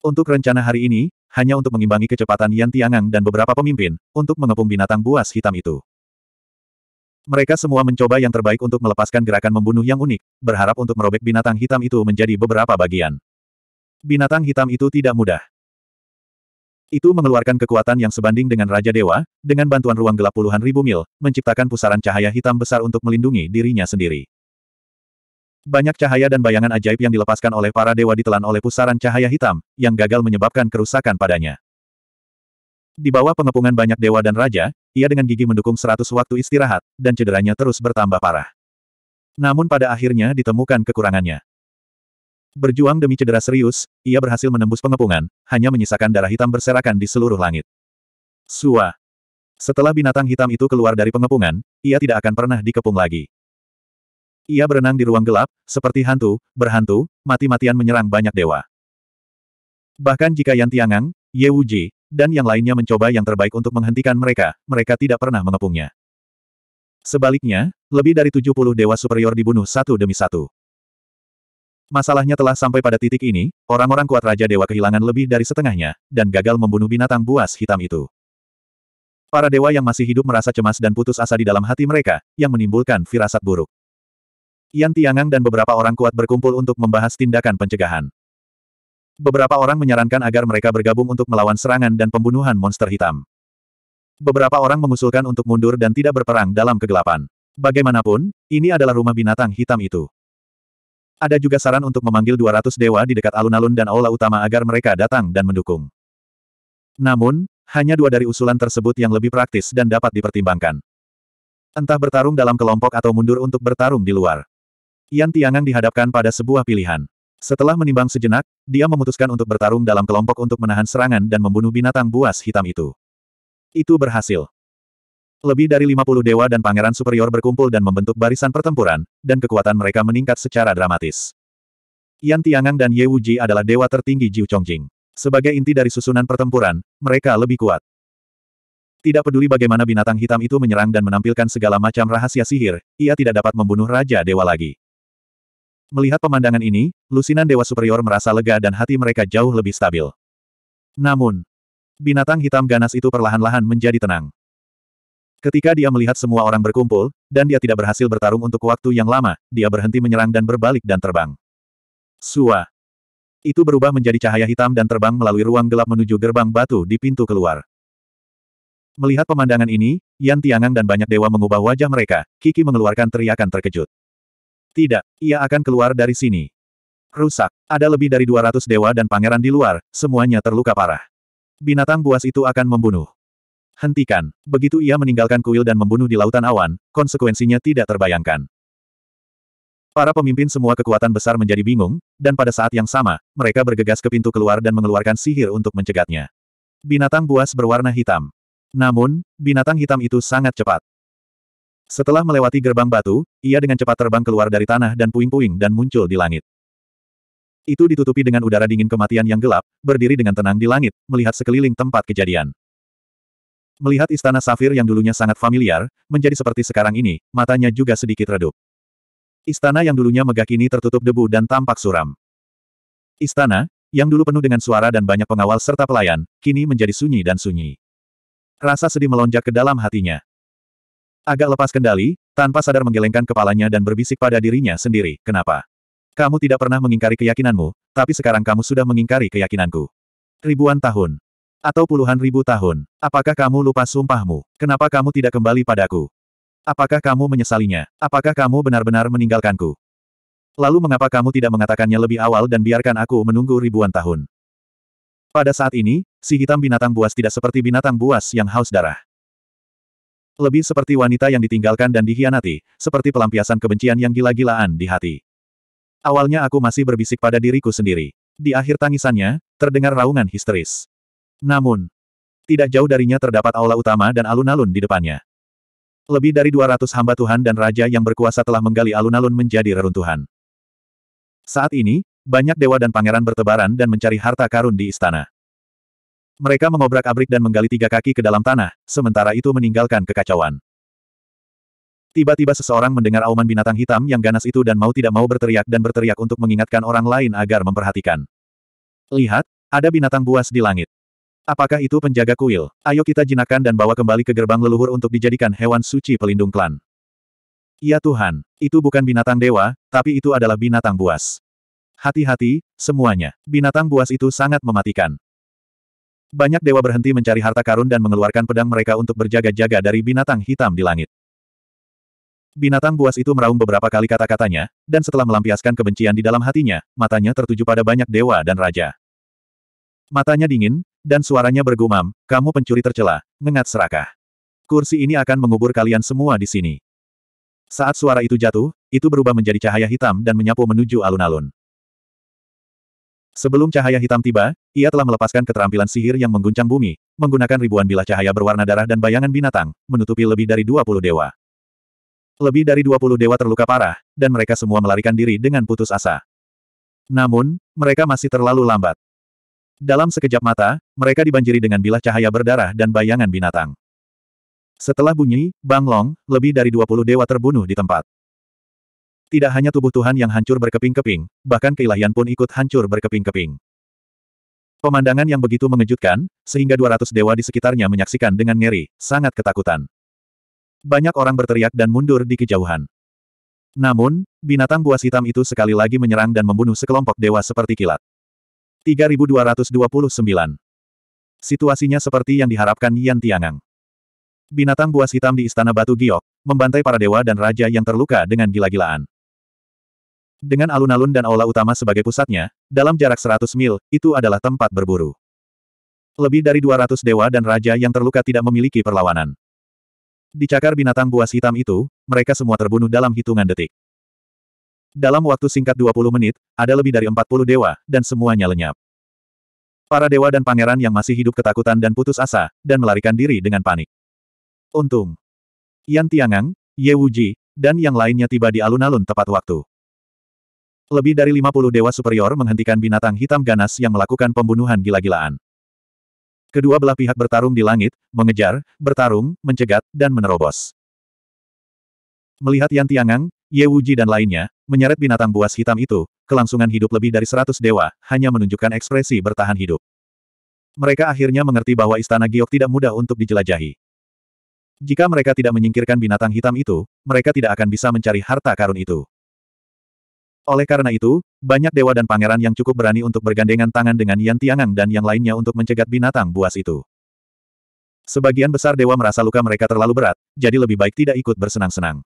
Untuk rencana hari ini, hanya untuk mengimbangi kecepatan Yan Tiangang dan beberapa pemimpin, untuk mengepung binatang buas hitam itu. Mereka semua mencoba yang terbaik untuk melepaskan gerakan membunuh yang unik, berharap untuk merobek binatang hitam itu menjadi beberapa bagian. Binatang hitam itu tidak mudah. Itu mengeluarkan kekuatan yang sebanding dengan Raja Dewa, dengan bantuan ruang gelap puluhan ribu mil, menciptakan pusaran cahaya hitam besar untuk melindungi dirinya sendiri. Banyak cahaya dan bayangan ajaib yang dilepaskan oleh para dewa ditelan oleh pusaran cahaya hitam, yang gagal menyebabkan kerusakan padanya. Di bawah pengepungan banyak dewa dan raja, ia dengan gigi mendukung seratus waktu istirahat, dan cederanya terus bertambah parah. Namun pada akhirnya ditemukan kekurangannya. Berjuang demi cedera serius, ia berhasil menembus pengepungan, hanya menyisakan darah hitam berserakan di seluruh langit. Sua. Setelah binatang hitam itu keluar dari pengepungan, ia tidak akan pernah dikepung lagi. Ia berenang di ruang gelap, seperti hantu, berhantu, mati-matian menyerang banyak dewa. Bahkan jika Yan Tiangang, Ye Wuji, dan yang lainnya mencoba yang terbaik untuk menghentikan mereka, mereka tidak pernah mengepungnya. Sebaliknya, lebih dari 70 dewa superior dibunuh satu demi satu. Masalahnya telah sampai pada titik ini, orang-orang kuat Raja Dewa kehilangan lebih dari setengahnya, dan gagal membunuh binatang buas hitam itu. Para dewa yang masih hidup merasa cemas dan putus asa di dalam hati mereka, yang menimbulkan firasat buruk. Yan Tiangang dan beberapa orang kuat berkumpul untuk membahas tindakan pencegahan. Beberapa orang menyarankan agar mereka bergabung untuk melawan serangan dan pembunuhan monster hitam. Beberapa orang mengusulkan untuk mundur dan tidak berperang dalam kegelapan. Bagaimanapun, ini adalah rumah binatang hitam itu. Ada juga saran untuk memanggil 200 dewa di dekat alun-alun dan aula utama agar mereka datang dan mendukung. Namun, hanya dua dari usulan tersebut yang lebih praktis dan dapat dipertimbangkan. Entah bertarung dalam kelompok atau mundur untuk bertarung di luar. Yan Tiangang dihadapkan pada sebuah pilihan. Setelah menimbang sejenak, dia memutuskan untuk bertarung dalam kelompok untuk menahan serangan dan membunuh binatang buas hitam itu. Itu berhasil. Lebih dari 50 dewa dan pangeran superior berkumpul dan membentuk barisan pertempuran, dan kekuatan mereka meningkat secara dramatis. Yan Tiangang dan Ye Wuji adalah dewa tertinggi Jiu Chongjing. Sebagai inti dari susunan pertempuran, mereka lebih kuat. Tidak peduli bagaimana binatang hitam itu menyerang dan menampilkan segala macam rahasia sihir, ia tidak dapat membunuh Raja Dewa lagi. Melihat pemandangan ini, lusinan Dewa Superior merasa lega dan hati mereka jauh lebih stabil. Namun, binatang hitam ganas itu perlahan-lahan menjadi tenang. Ketika dia melihat semua orang berkumpul, dan dia tidak berhasil bertarung untuk waktu yang lama, dia berhenti menyerang dan berbalik dan terbang. Sua. Itu berubah menjadi cahaya hitam dan terbang melalui ruang gelap menuju gerbang batu di pintu keluar. Melihat pemandangan ini, Yan Tiangang dan banyak dewa mengubah wajah mereka, Kiki mengeluarkan teriakan terkejut. Tidak, ia akan keluar dari sini. Rusak. Ada lebih dari 200 dewa dan pangeran di luar, semuanya terluka parah. Binatang buas itu akan membunuh. Hentikan. Begitu ia meninggalkan kuil dan membunuh di lautan awan, konsekuensinya tidak terbayangkan. Para pemimpin semua kekuatan besar menjadi bingung, dan pada saat yang sama, mereka bergegas ke pintu keluar dan mengeluarkan sihir untuk mencegatnya. Binatang buas berwarna hitam. Namun, binatang hitam itu sangat cepat. Setelah melewati gerbang batu, ia dengan cepat terbang keluar dari tanah dan puing-puing dan muncul di langit. Itu ditutupi dengan udara dingin kematian yang gelap, berdiri dengan tenang di langit, melihat sekeliling tempat kejadian. Melihat istana safir yang dulunya sangat familiar, menjadi seperti sekarang ini, matanya juga sedikit redup. Istana yang dulunya megah kini tertutup debu dan tampak suram. Istana, yang dulu penuh dengan suara dan banyak pengawal serta pelayan, kini menjadi sunyi dan sunyi. Rasa sedih melonjak ke dalam hatinya. Agak lepas kendali, tanpa sadar menggelengkan kepalanya dan berbisik pada dirinya sendiri, kenapa? Kamu tidak pernah mengingkari keyakinanmu, tapi sekarang kamu sudah mengingkari keyakinanku. Ribuan tahun. Atau puluhan ribu tahun. Apakah kamu lupa sumpahmu? Kenapa kamu tidak kembali padaku? Apakah kamu menyesalinya? Apakah kamu benar-benar meninggalkanku? Lalu mengapa kamu tidak mengatakannya lebih awal dan biarkan aku menunggu ribuan tahun? Pada saat ini, si hitam binatang buas tidak seperti binatang buas yang haus darah. Lebih seperti wanita yang ditinggalkan dan dihianati, seperti pelampiasan kebencian yang gila-gilaan di hati. Awalnya aku masih berbisik pada diriku sendiri. Di akhir tangisannya, terdengar raungan histeris. Namun, tidak jauh darinya terdapat aula utama dan alun-alun di depannya. Lebih dari 200 hamba Tuhan dan raja yang berkuasa telah menggali alun-alun menjadi reruntuhan. Saat ini, banyak dewa dan pangeran bertebaran dan mencari harta karun di istana. Mereka mengobrak-abrik dan menggali tiga kaki ke dalam tanah, sementara itu meninggalkan kekacauan. Tiba-tiba seseorang mendengar auman binatang hitam yang ganas itu dan mau tidak mau berteriak dan berteriak untuk mengingatkan orang lain agar memperhatikan. Lihat, ada binatang buas di langit. Apakah itu penjaga kuil? Ayo kita jinakan dan bawa kembali ke gerbang leluhur untuk dijadikan hewan suci pelindung klan. Ya Tuhan, itu bukan binatang dewa, tapi itu adalah binatang buas. Hati-hati, semuanya. Binatang buas itu sangat mematikan. Banyak dewa berhenti mencari harta karun dan mengeluarkan pedang mereka untuk berjaga-jaga dari binatang hitam di langit. Binatang buas itu meraung beberapa kali kata-katanya, dan setelah melampiaskan kebencian di dalam hatinya, matanya tertuju pada banyak dewa dan raja. Matanya dingin, dan suaranya bergumam, kamu pencuri tercela, ngengat serakah. Kursi ini akan mengubur kalian semua di sini. Saat suara itu jatuh, itu berubah menjadi cahaya hitam dan menyapu menuju alun-alun. Sebelum cahaya hitam tiba, ia telah melepaskan keterampilan sihir yang mengguncang bumi, menggunakan ribuan bilah cahaya berwarna darah dan bayangan binatang, menutupi lebih dari 20 dewa. Lebih dari 20 dewa terluka parah, dan mereka semua melarikan diri dengan putus asa. Namun, mereka masih terlalu lambat. Dalam sekejap mata, mereka dibanjiri dengan bilah cahaya berdarah dan bayangan binatang. Setelah bunyi, banglong, lebih dari 20 dewa terbunuh di tempat. Tidak hanya tubuh Tuhan yang hancur berkeping-keping, bahkan keilahian pun ikut hancur berkeping-keping. Pemandangan yang begitu mengejutkan, sehingga 200 dewa di sekitarnya menyaksikan dengan ngeri, sangat ketakutan. Banyak orang berteriak dan mundur di kejauhan. Namun, binatang buas hitam itu sekali lagi menyerang dan membunuh sekelompok dewa seperti kilat. 3229 Situasinya seperti yang diharapkan Yan Tiangang. Binatang buas hitam di Istana Batu Giok, membantai para dewa dan raja yang terluka dengan gila-gilaan. Dengan alun-alun dan aula utama sebagai pusatnya, dalam jarak 100 mil, itu adalah tempat berburu. Lebih dari 200 dewa dan raja yang terluka tidak memiliki perlawanan. Di cakar binatang buas hitam itu, mereka semua terbunuh dalam hitungan detik. Dalam waktu singkat 20 menit, ada lebih dari 40 dewa, dan semuanya lenyap. Para dewa dan pangeran yang masih hidup ketakutan dan putus asa, dan melarikan diri dengan panik. Untung. Yan Tiangang, Ye Wuji, dan yang lainnya tiba di alun-alun tepat waktu. Lebih dari 50 dewa superior menghentikan binatang hitam ganas yang melakukan pembunuhan gila-gilaan. Kedua belah pihak bertarung di langit, mengejar, bertarung, mencegat, dan menerobos. Melihat Yan Tiangang, Ye Wuji dan lainnya, menyeret binatang buas hitam itu, kelangsungan hidup lebih dari 100 dewa, hanya menunjukkan ekspresi bertahan hidup. Mereka akhirnya mengerti bahwa istana Giok tidak mudah untuk dijelajahi. Jika mereka tidak menyingkirkan binatang hitam itu, mereka tidak akan bisa mencari harta karun itu. Oleh karena itu, banyak dewa dan pangeran yang cukup berani untuk bergandengan tangan dengan Yan Tiangang dan yang lainnya untuk mencegat binatang buas itu. Sebagian besar dewa merasa luka mereka terlalu berat, jadi lebih baik tidak ikut bersenang-senang.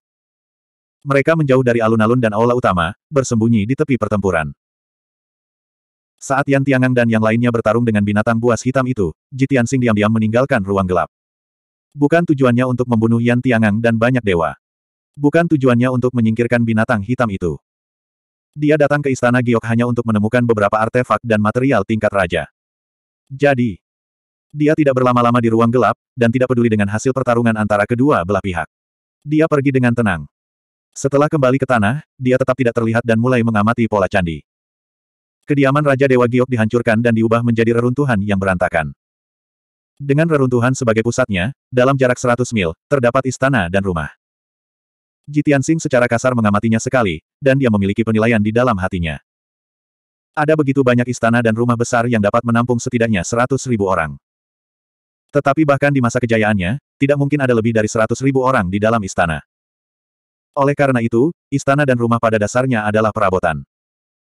Mereka menjauh dari alun-alun dan aula utama, bersembunyi di tepi pertempuran. Saat Yan Tiangang dan yang lainnya bertarung dengan binatang buas hitam itu, Jitian Sing diam-diam meninggalkan ruang gelap. Bukan tujuannya untuk membunuh Yan Tiangang dan banyak dewa. Bukan tujuannya untuk menyingkirkan binatang hitam itu. Dia datang ke istana Giok hanya untuk menemukan beberapa artefak dan material tingkat raja. Jadi, dia tidak berlama-lama di ruang gelap, dan tidak peduli dengan hasil pertarungan antara kedua belah pihak. Dia pergi dengan tenang. Setelah kembali ke tanah, dia tetap tidak terlihat dan mulai mengamati pola candi. Kediaman Raja Dewa Giok dihancurkan dan diubah menjadi reruntuhan yang berantakan. Dengan reruntuhan sebagai pusatnya, dalam jarak 100 mil, terdapat istana dan rumah. Jitian Sing secara kasar mengamatinya sekali, dan dia memiliki penilaian di dalam hatinya. Ada begitu banyak istana dan rumah besar yang dapat menampung setidaknya seratus ribu orang. Tetapi bahkan di masa kejayaannya, tidak mungkin ada lebih dari seratus ribu orang di dalam istana. Oleh karena itu, istana dan rumah pada dasarnya adalah perabotan.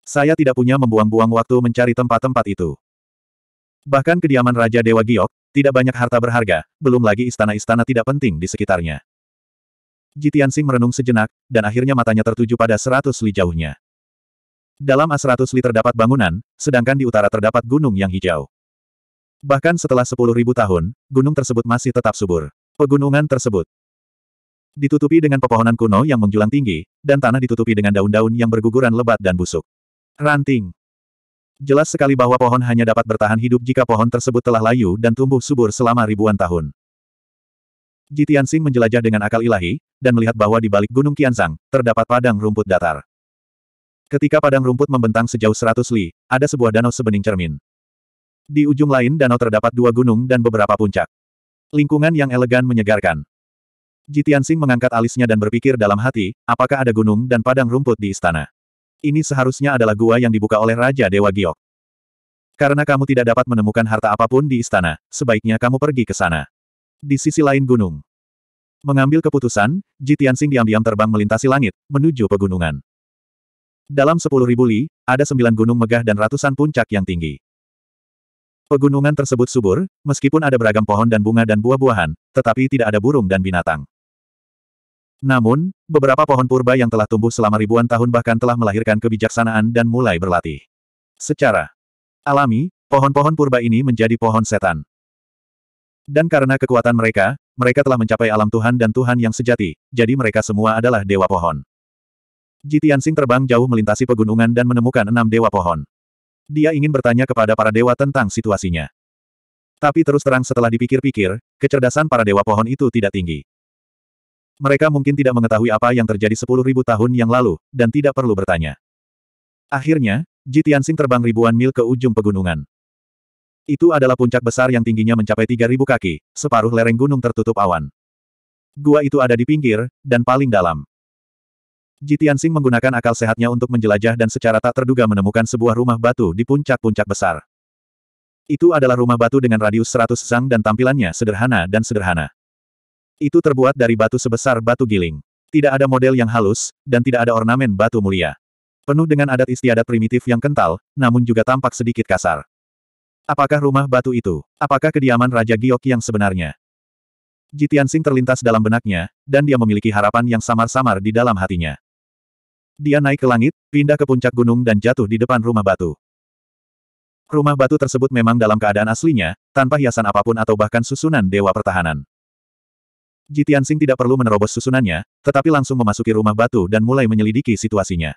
Saya tidak punya membuang-buang waktu mencari tempat-tempat itu. Bahkan kediaman Raja Dewa Giok, tidak banyak harta berharga, belum lagi istana-istana tidak penting di sekitarnya. Jitiansing merenung sejenak, dan akhirnya matanya tertuju pada seratus li jauhnya. Dalam A100 li terdapat bangunan, sedangkan di utara terdapat gunung yang hijau. Bahkan setelah sepuluh ribu tahun, gunung tersebut masih tetap subur. Pegunungan tersebut ditutupi dengan pepohonan kuno yang menjulang tinggi, dan tanah ditutupi dengan daun-daun yang berguguran lebat dan busuk. Ranting. Jelas sekali bahwa pohon hanya dapat bertahan hidup jika pohon tersebut telah layu dan tumbuh subur selama ribuan tahun. Ji Tianxing menjelajah dengan akal ilahi, dan melihat bahwa di balik Gunung Kianzang, terdapat padang rumput datar. Ketika padang rumput membentang sejauh seratus li, ada sebuah danau sebening cermin. Di ujung lain danau terdapat dua gunung dan beberapa puncak. Lingkungan yang elegan menyegarkan. Ji Tianxing mengangkat alisnya dan berpikir dalam hati, apakah ada gunung dan padang rumput di istana. Ini seharusnya adalah gua yang dibuka oleh Raja Dewa Giok. Karena kamu tidak dapat menemukan harta apapun di istana, sebaiknya kamu pergi ke sana. Di sisi lain gunung. Mengambil keputusan, Ji Tianxing diam-diam terbang melintasi langit, menuju pegunungan. Dalam sepuluh ribu li, ada sembilan gunung megah dan ratusan puncak yang tinggi. Pegunungan tersebut subur, meskipun ada beragam pohon dan bunga dan buah-buahan, tetapi tidak ada burung dan binatang. Namun, beberapa pohon purba yang telah tumbuh selama ribuan tahun bahkan telah melahirkan kebijaksanaan dan mulai berlatih. Secara alami, pohon-pohon purba ini menjadi pohon setan. Dan karena kekuatan mereka, mereka telah mencapai alam Tuhan dan Tuhan yang sejati, jadi mereka semua adalah Dewa Pohon. Jitiansing terbang jauh melintasi pegunungan dan menemukan enam Dewa Pohon. Dia ingin bertanya kepada para dewa tentang situasinya. Tapi terus terang setelah dipikir-pikir, kecerdasan para Dewa Pohon itu tidak tinggi. Mereka mungkin tidak mengetahui apa yang terjadi sepuluh ribu tahun yang lalu, dan tidak perlu bertanya. Akhirnya, Jitiansing terbang ribuan mil ke ujung pegunungan. Itu adalah puncak besar yang tingginya mencapai 3.000 kaki, separuh lereng gunung tertutup awan. Gua itu ada di pinggir, dan paling dalam. Jitiansing menggunakan akal sehatnya untuk menjelajah dan secara tak terduga menemukan sebuah rumah batu di puncak-puncak besar. Itu adalah rumah batu dengan radius 100 sang dan tampilannya sederhana dan sederhana. Itu terbuat dari batu sebesar batu giling. Tidak ada model yang halus, dan tidak ada ornamen batu mulia. Penuh dengan adat istiadat primitif yang kental, namun juga tampak sedikit kasar. Apakah rumah batu itu? Apakah kediaman Raja Giok yang sebenarnya? Jitian Jitiansing terlintas dalam benaknya, dan dia memiliki harapan yang samar-samar di dalam hatinya. Dia naik ke langit, pindah ke puncak gunung dan jatuh di depan rumah batu. Rumah batu tersebut memang dalam keadaan aslinya, tanpa hiasan apapun atau bahkan susunan Dewa Pertahanan. Jitian Jitiansing tidak perlu menerobos susunannya, tetapi langsung memasuki rumah batu dan mulai menyelidiki situasinya.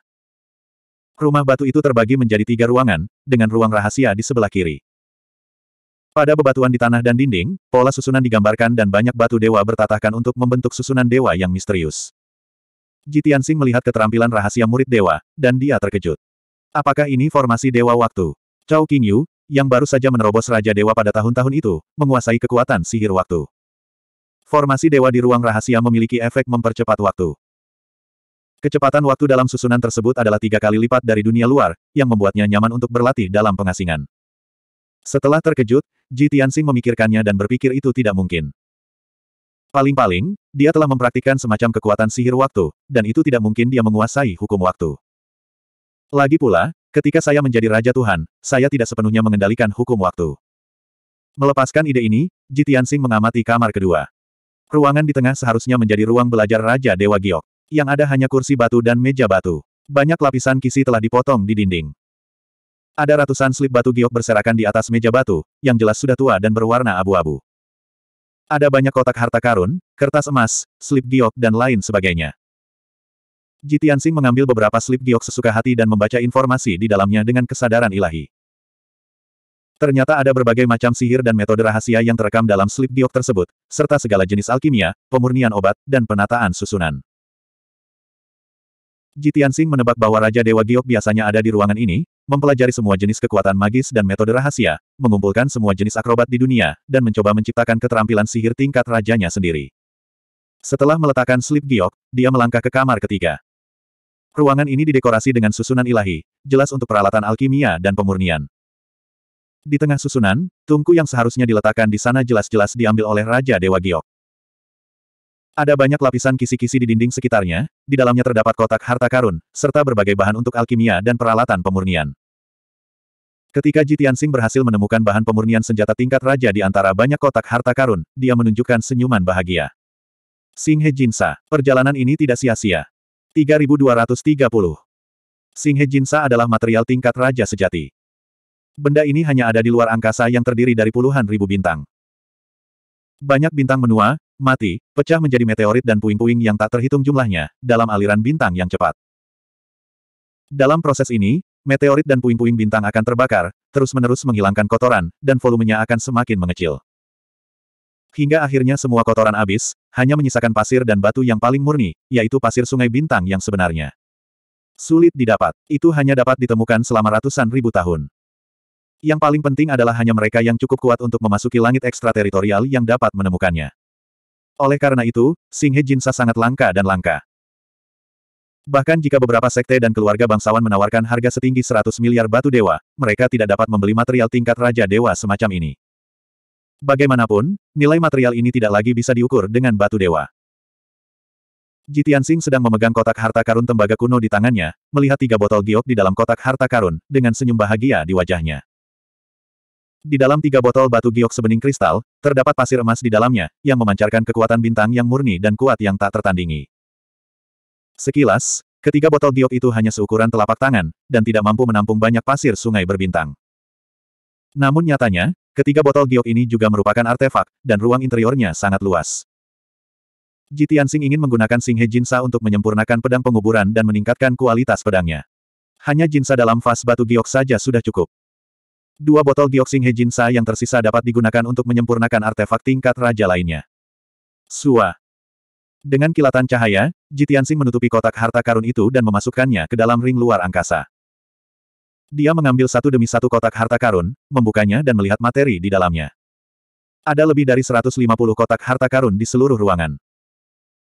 Rumah batu itu terbagi menjadi tiga ruangan, dengan ruang rahasia di sebelah kiri. Pada bebatuan di tanah dan dinding, pola susunan digambarkan dan banyak batu dewa bertatahkan untuk membentuk susunan dewa yang misterius. Jitian Sing melihat keterampilan rahasia murid dewa, dan dia terkejut. Apakah ini formasi dewa waktu? Chao Qingyu, yang baru saja menerobos Raja Dewa pada tahun-tahun itu, menguasai kekuatan sihir waktu. Formasi dewa di ruang rahasia memiliki efek mempercepat waktu. Kecepatan waktu dalam susunan tersebut adalah tiga kali lipat dari dunia luar, yang membuatnya nyaman untuk berlatih dalam pengasingan. Setelah terkejut, Ji Tianxing memikirkannya dan berpikir itu tidak mungkin. Paling-paling, dia telah mempraktikkan semacam kekuatan sihir waktu, dan itu tidak mungkin dia menguasai hukum waktu. Lagi pula, ketika saya menjadi Raja Tuhan, saya tidak sepenuhnya mengendalikan hukum waktu. Melepaskan ide ini, Ji Tianxing mengamati kamar kedua. Ruangan di tengah seharusnya menjadi ruang belajar Raja Dewa Giok. Yang ada hanya kursi batu dan meja batu. Banyak lapisan kisi telah dipotong di dinding. Ada ratusan slip batu giok berserakan di atas meja batu, yang jelas sudah tua dan berwarna abu-abu. Ada banyak kotak harta karun, kertas emas, slip giok dan lain sebagainya. Jitian Sing mengambil beberapa slip giok sesuka hati dan membaca informasi di dalamnya dengan kesadaran ilahi. Ternyata ada berbagai macam sihir dan metode rahasia yang terekam dalam slip giok tersebut, serta segala jenis alkimia, pemurnian obat, dan penataan susunan. Jitian Tianxing menebak bahwa Raja Dewa Giok biasanya ada di ruangan ini, mempelajari semua jenis kekuatan magis dan metode rahasia, mengumpulkan semua jenis akrobat di dunia, dan mencoba menciptakan keterampilan sihir tingkat rajanya sendiri. Setelah meletakkan slip giok, dia melangkah ke kamar ketiga. Ruangan ini didekorasi dengan susunan ilahi, jelas untuk peralatan alkimia dan pemurnian. Di tengah susunan, tungku yang seharusnya diletakkan di sana jelas-jelas diambil oleh Raja Dewa Giok. Ada banyak lapisan kisi-kisi di dinding sekitarnya, di dalamnya terdapat kotak harta karun, serta berbagai bahan untuk alkimia dan peralatan pemurnian. Ketika Jitian Sing berhasil menemukan bahan pemurnian senjata tingkat raja di antara banyak kotak harta karun, dia menunjukkan senyuman bahagia. Singhe Jinsa, perjalanan ini tidak sia-sia. 3230. Singhe Jinsa adalah material tingkat raja sejati. Benda ini hanya ada di luar angkasa yang terdiri dari puluhan ribu bintang. Banyak bintang menua, Mati, pecah menjadi meteorit dan puing-puing yang tak terhitung jumlahnya, dalam aliran bintang yang cepat. Dalam proses ini, meteorit dan puing-puing bintang akan terbakar, terus-menerus menghilangkan kotoran, dan volumenya akan semakin mengecil. Hingga akhirnya semua kotoran habis, hanya menyisakan pasir dan batu yang paling murni, yaitu pasir sungai bintang yang sebenarnya. Sulit didapat, itu hanya dapat ditemukan selama ratusan ribu tahun. Yang paling penting adalah hanya mereka yang cukup kuat untuk memasuki langit ekstrateritorial yang dapat menemukannya. Oleh karena itu, Singhe Jinsa sangat langka dan langka. Bahkan jika beberapa sekte dan keluarga bangsawan menawarkan harga setinggi 100 miliar batu dewa, mereka tidak dapat membeli material tingkat Raja Dewa semacam ini. Bagaimanapun, nilai material ini tidak lagi bisa diukur dengan batu dewa. Jitian Sing sedang memegang kotak harta karun tembaga kuno di tangannya, melihat tiga botol giok di dalam kotak harta karun, dengan senyum bahagia di wajahnya. Di dalam tiga botol batu giok sebening kristal, terdapat pasir emas di dalamnya, yang memancarkan kekuatan bintang yang murni dan kuat yang tak tertandingi. Sekilas, ketiga botol giok itu hanya seukuran telapak tangan, dan tidak mampu menampung banyak pasir sungai berbintang. Namun nyatanya, ketiga botol giok ini juga merupakan artefak, dan ruang interiornya sangat luas. Jitian Sing ingin menggunakan Singhe Jinsa untuk menyempurnakan pedang penguburan dan meningkatkan kualitas pedangnya. Hanya Jinsa dalam vas batu giok saja sudah cukup. Dua botol dioksing Hejinsa yang tersisa dapat digunakan untuk menyempurnakan artefak tingkat raja lainnya. Sua. Dengan kilatan cahaya, Jitiansing menutupi kotak harta karun itu dan memasukkannya ke dalam ring luar angkasa. Dia mengambil satu demi satu kotak harta karun, membukanya dan melihat materi di dalamnya. Ada lebih dari 150 kotak harta karun di seluruh ruangan.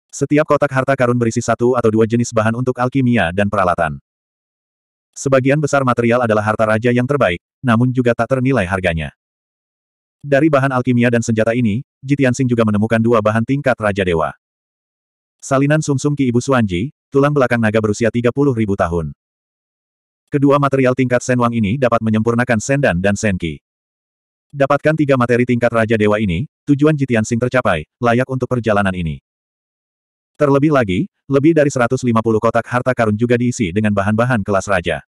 Setiap kotak harta karun berisi satu atau dua jenis bahan untuk alkimia dan peralatan. Sebagian besar material adalah harta raja yang terbaik, namun juga tak ternilai harganya. Dari bahan alkimia dan senjata ini, Jitiansing juga menemukan dua bahan tingkat Raja Dewa. Salinan sumsum Ki Ibu Suanji, tulang belakang naga berusia 30 ribu tahun. Kedua material tingkat Senwang ini dapat menyempurnakan Sendan dan Senki. Dapatkan tiga materi tingkat Raja Dewa ini, tujuan Jitiansing tercapai, layak untuk perjalanan ini. Terlebih lagi, lebih dari 150 kotak harta karun juga diisi dengan bahan-bahan kelas raja.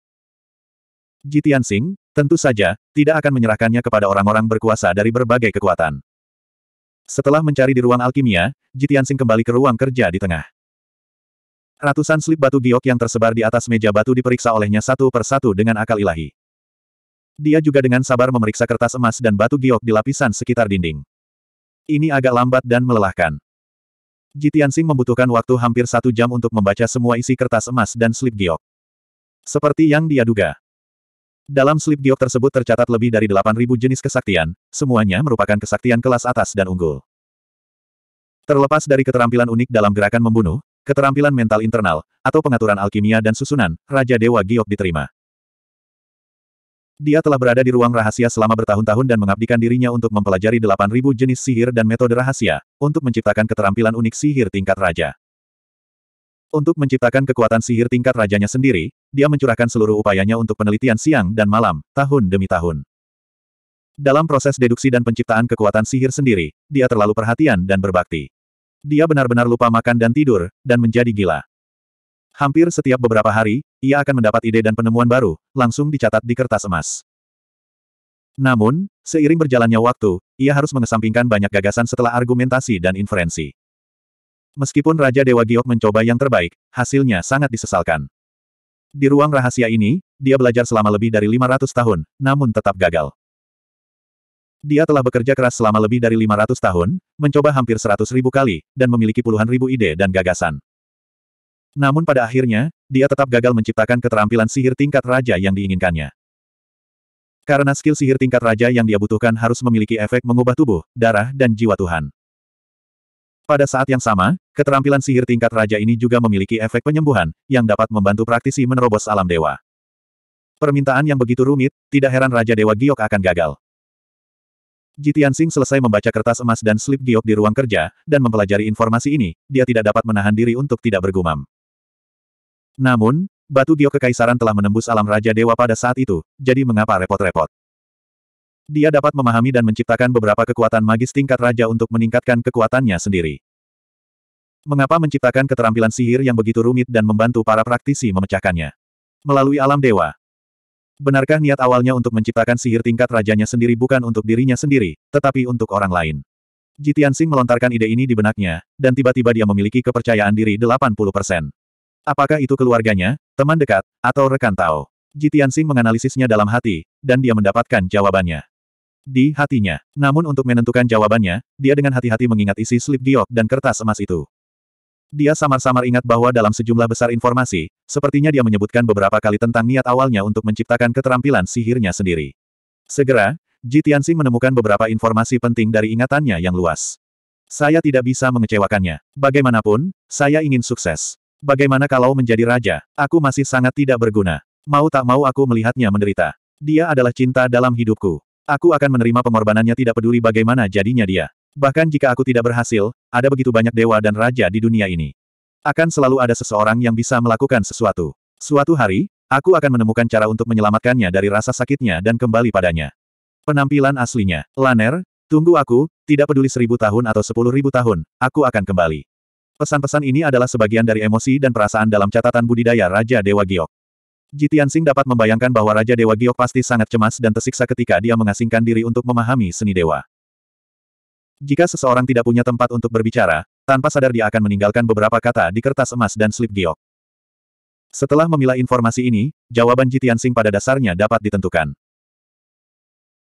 Jitian Sing, Tentu saja, tidak akan menyerahkannya kepada orang-orang berkuasa dari berbagai kekuatan. Setelah mencari di ruang alkimia, Jitiansing kembali ke ruang kerja di tengah. Ratusan slip batu giok yang tersebar di atas meja batu diperiksa olehnya satu per satu dengan akal ilahi. Dia juga dengan sabar memeriksa kertas emas dan batu giok di lapisan sekitar dinding. Ini agak lambat dan melelahkan. Jitiansing membutuhkan waktu hampir satu jam untuk membaca semua isi kertas emas dan slip giok. Seperti yang dia duga, dalam slip giok tersebut tercatat lebih dari 8.000 jenis kesaktian, semuanya merupakan kesaktian kelas atas dan unggul. Terlepas dari keterampilan unik dalam gerakan membunuh, keterampilan mental internal, atau pengaturan alkimia dan susunan, Raja Dewa Giok diterima. Dia telah berada di ruang rahasia selama bertahun-tahun dan mengabdikan dirinya untuk mempelajari 8.000 jenis sihir dan metode rahasia, untuk menciptakan keterampilan unik sihir tingkat raja. Untuk menciptakan kekuatan sihir tingkat rajanya sendiri, dia mencurahkan seluruh upayanya untuk penelitian siang dan malam, tahun demi tahun. Dalam proses deduksi dan penciptaan kekuatan sihir sendiri, dia terlalu perhatian dan berbakti. Dia benar-benar lupa makan dan tidur, dan menjadi gila. Hampir setiap beberapa hari, ia akan mendapat ide dan penemuan baru, langsung dicatat di kertas emas. Namun, seiring berjalannya waktu, ia harus mengesampingkan banyak gagasan setelah argumentasi dan inferensi. Meskipun Raja Dewa Giok mencoba yang terbaik, hasilnya sangat disesalkan. Di ruang rahasia ini, dia belajar selama lebih dari 500 tahun, namun tetap gagal. Dia telah bekerja keras selama lebih dari 500 tahun, mencoba hampir 100 ribu kali, dan memiliki puluhan ribu ide dan gagasan. Namun pada akhirnya, dia tetap gagal menciptakan keterampilan sihir tingkat raja yang diinginkannya. Karena skill sihir tingkat raja yang dia butuhkan harus memiliki efek mengubah tubuh, darah, dan jiwa Tuhan. Pada saat yang sama, keterampilan sihir tingkat raja ini juga memiliki efek penyembuhan, yang dapat membantu praktisi menerobos alam dewa. Permintaan yang begitu rumit, tidak heran Raja Dewa Giok akan gagal. Jitian Sing selesai membaca kertas emas dan slip giok di ruang kerja, dan mempelajari informasi ini, dia tidak dapat menahan diri untuk tidak bergumam. Namun, batu giok kekaisaran telah menembus alam Raja Dewa pada saat itu, jadi mengapa repot-repot? Dia dapat memahami dan menciptakan beberapa kekuatan magis tingkat raja untuk meningkatkan kekuatannya sendiri. Mengapa menciptakan keterampilan sihir yang begitu rumit dan membantu para praktisi memecahkannya? Melalui alam dewa. Benarkah niat awalnya untuk menciptakan sihir tingkat rajanya sendiri bukan untuk dirinya sendiri, tetapi untuk orang lain? Jitian Sing melontarkan ide ini di benaknya, dan tiba-tiba dia memiliki kepercayaan diri 80%. Apakah itu keluarganya, teman dekat, atau rekan Tao? Jitian Sing menganalisisnya dalam hati, dan dia mendapatkan jawabannya di hatinya. Namun untuk menentukan jawabannya, dia dengan hati-hati mengingat isi slip giok dan kertas emas itu. Dia samar-samar ingat bahwa dalam sejumlah besar informasi, sepertinya dia menyebutkan beberapa kali tentang niat awalnya untuk menciptakan keterampilan sihirnya sendiri. Segera, Ji Tianxing menemukan beberapa informasi penting dari ingatannya yang luas. Saya tidak bisa mengecewakannya. Bagaimanapun, saya ingin sukses. Bagaimana kalau menjadi raja? Aku masih sangat tidak berguna. Mau tak mau aku melihatnya menderita. Dia adalah cinta dalam hidupku. Aku akan menerima pengorbanannya tidak peduli bagaimana jadinya dia. Bahkan jika aku tidak berhasil, ada begitu banyak dewa dan raja di dunia ini. Akan selalu ada seseorang yang bisa melakukan sesuatu. Suatu hari, aku akan menemukan cara untuk menyelamatkannya dari rasa sakitnya dan kembali padanya. Penampilan aslinya. Laner, tunggu aku, tidak peduli seribu tahun atau sepuluh ribu tahun, aku akan kembali. Pesan-pesan ini adalah sebagian dari emosi dan perasaan dalam catatan budidaya Raja Dewa Giok. Jitian Jitiansing dapat membayangkan bahwa Raja Dewa Giok pasti sangat cemas dan tersiksa ketika dia mengasingkan diri untuk memahami seni dewa. Jika seseorang tidak punya tempat untuk berbicara, tanpa sadar dia akan meninggalkan beberapa kata di kertas emas dan slip giok. Setelah memilah informasi ini, jawaban Jitian Jitiansing pada dasarnya dapat ditentukan.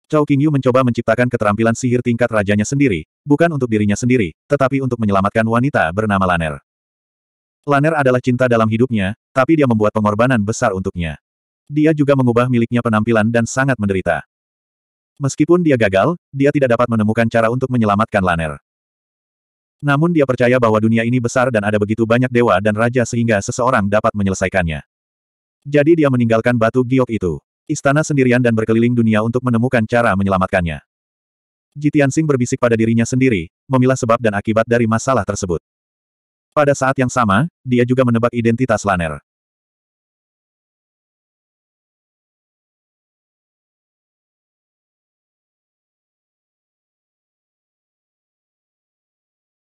Kin Qingyu mencoba menciptakan keterampilan sihir tingkat rajanya sendiri, bukan untuk dirinya sendiri, tetapi untuk menyelamatkan wanita bernama Laner. Laner adalah cinta dalam hidupnya, tapi dia membuat pengorbanan besar untuknya. Dia juga mengubah miliknya penampilan dan sangat menderita. Meskipun dia gagal, dia tidak dapat menemukan cara untuk menyelamatkan Laner. Namun dia percaya bahwa dunia ini besar dan ada begitu banyak dewa dan raja sehingga seseorang dapat menyelesaikannya. Jadi dia meninggalkan batu giok itu. Istana sendirian dan berkeliling dunia untuk menemukan cara menyelamatkannya. Jitian Sing berbisik pada dirinya sendiri, memilah sebab dan akibat dari masalah tersebut. Pada saat yang sama, dia juga menebak identitas Laner.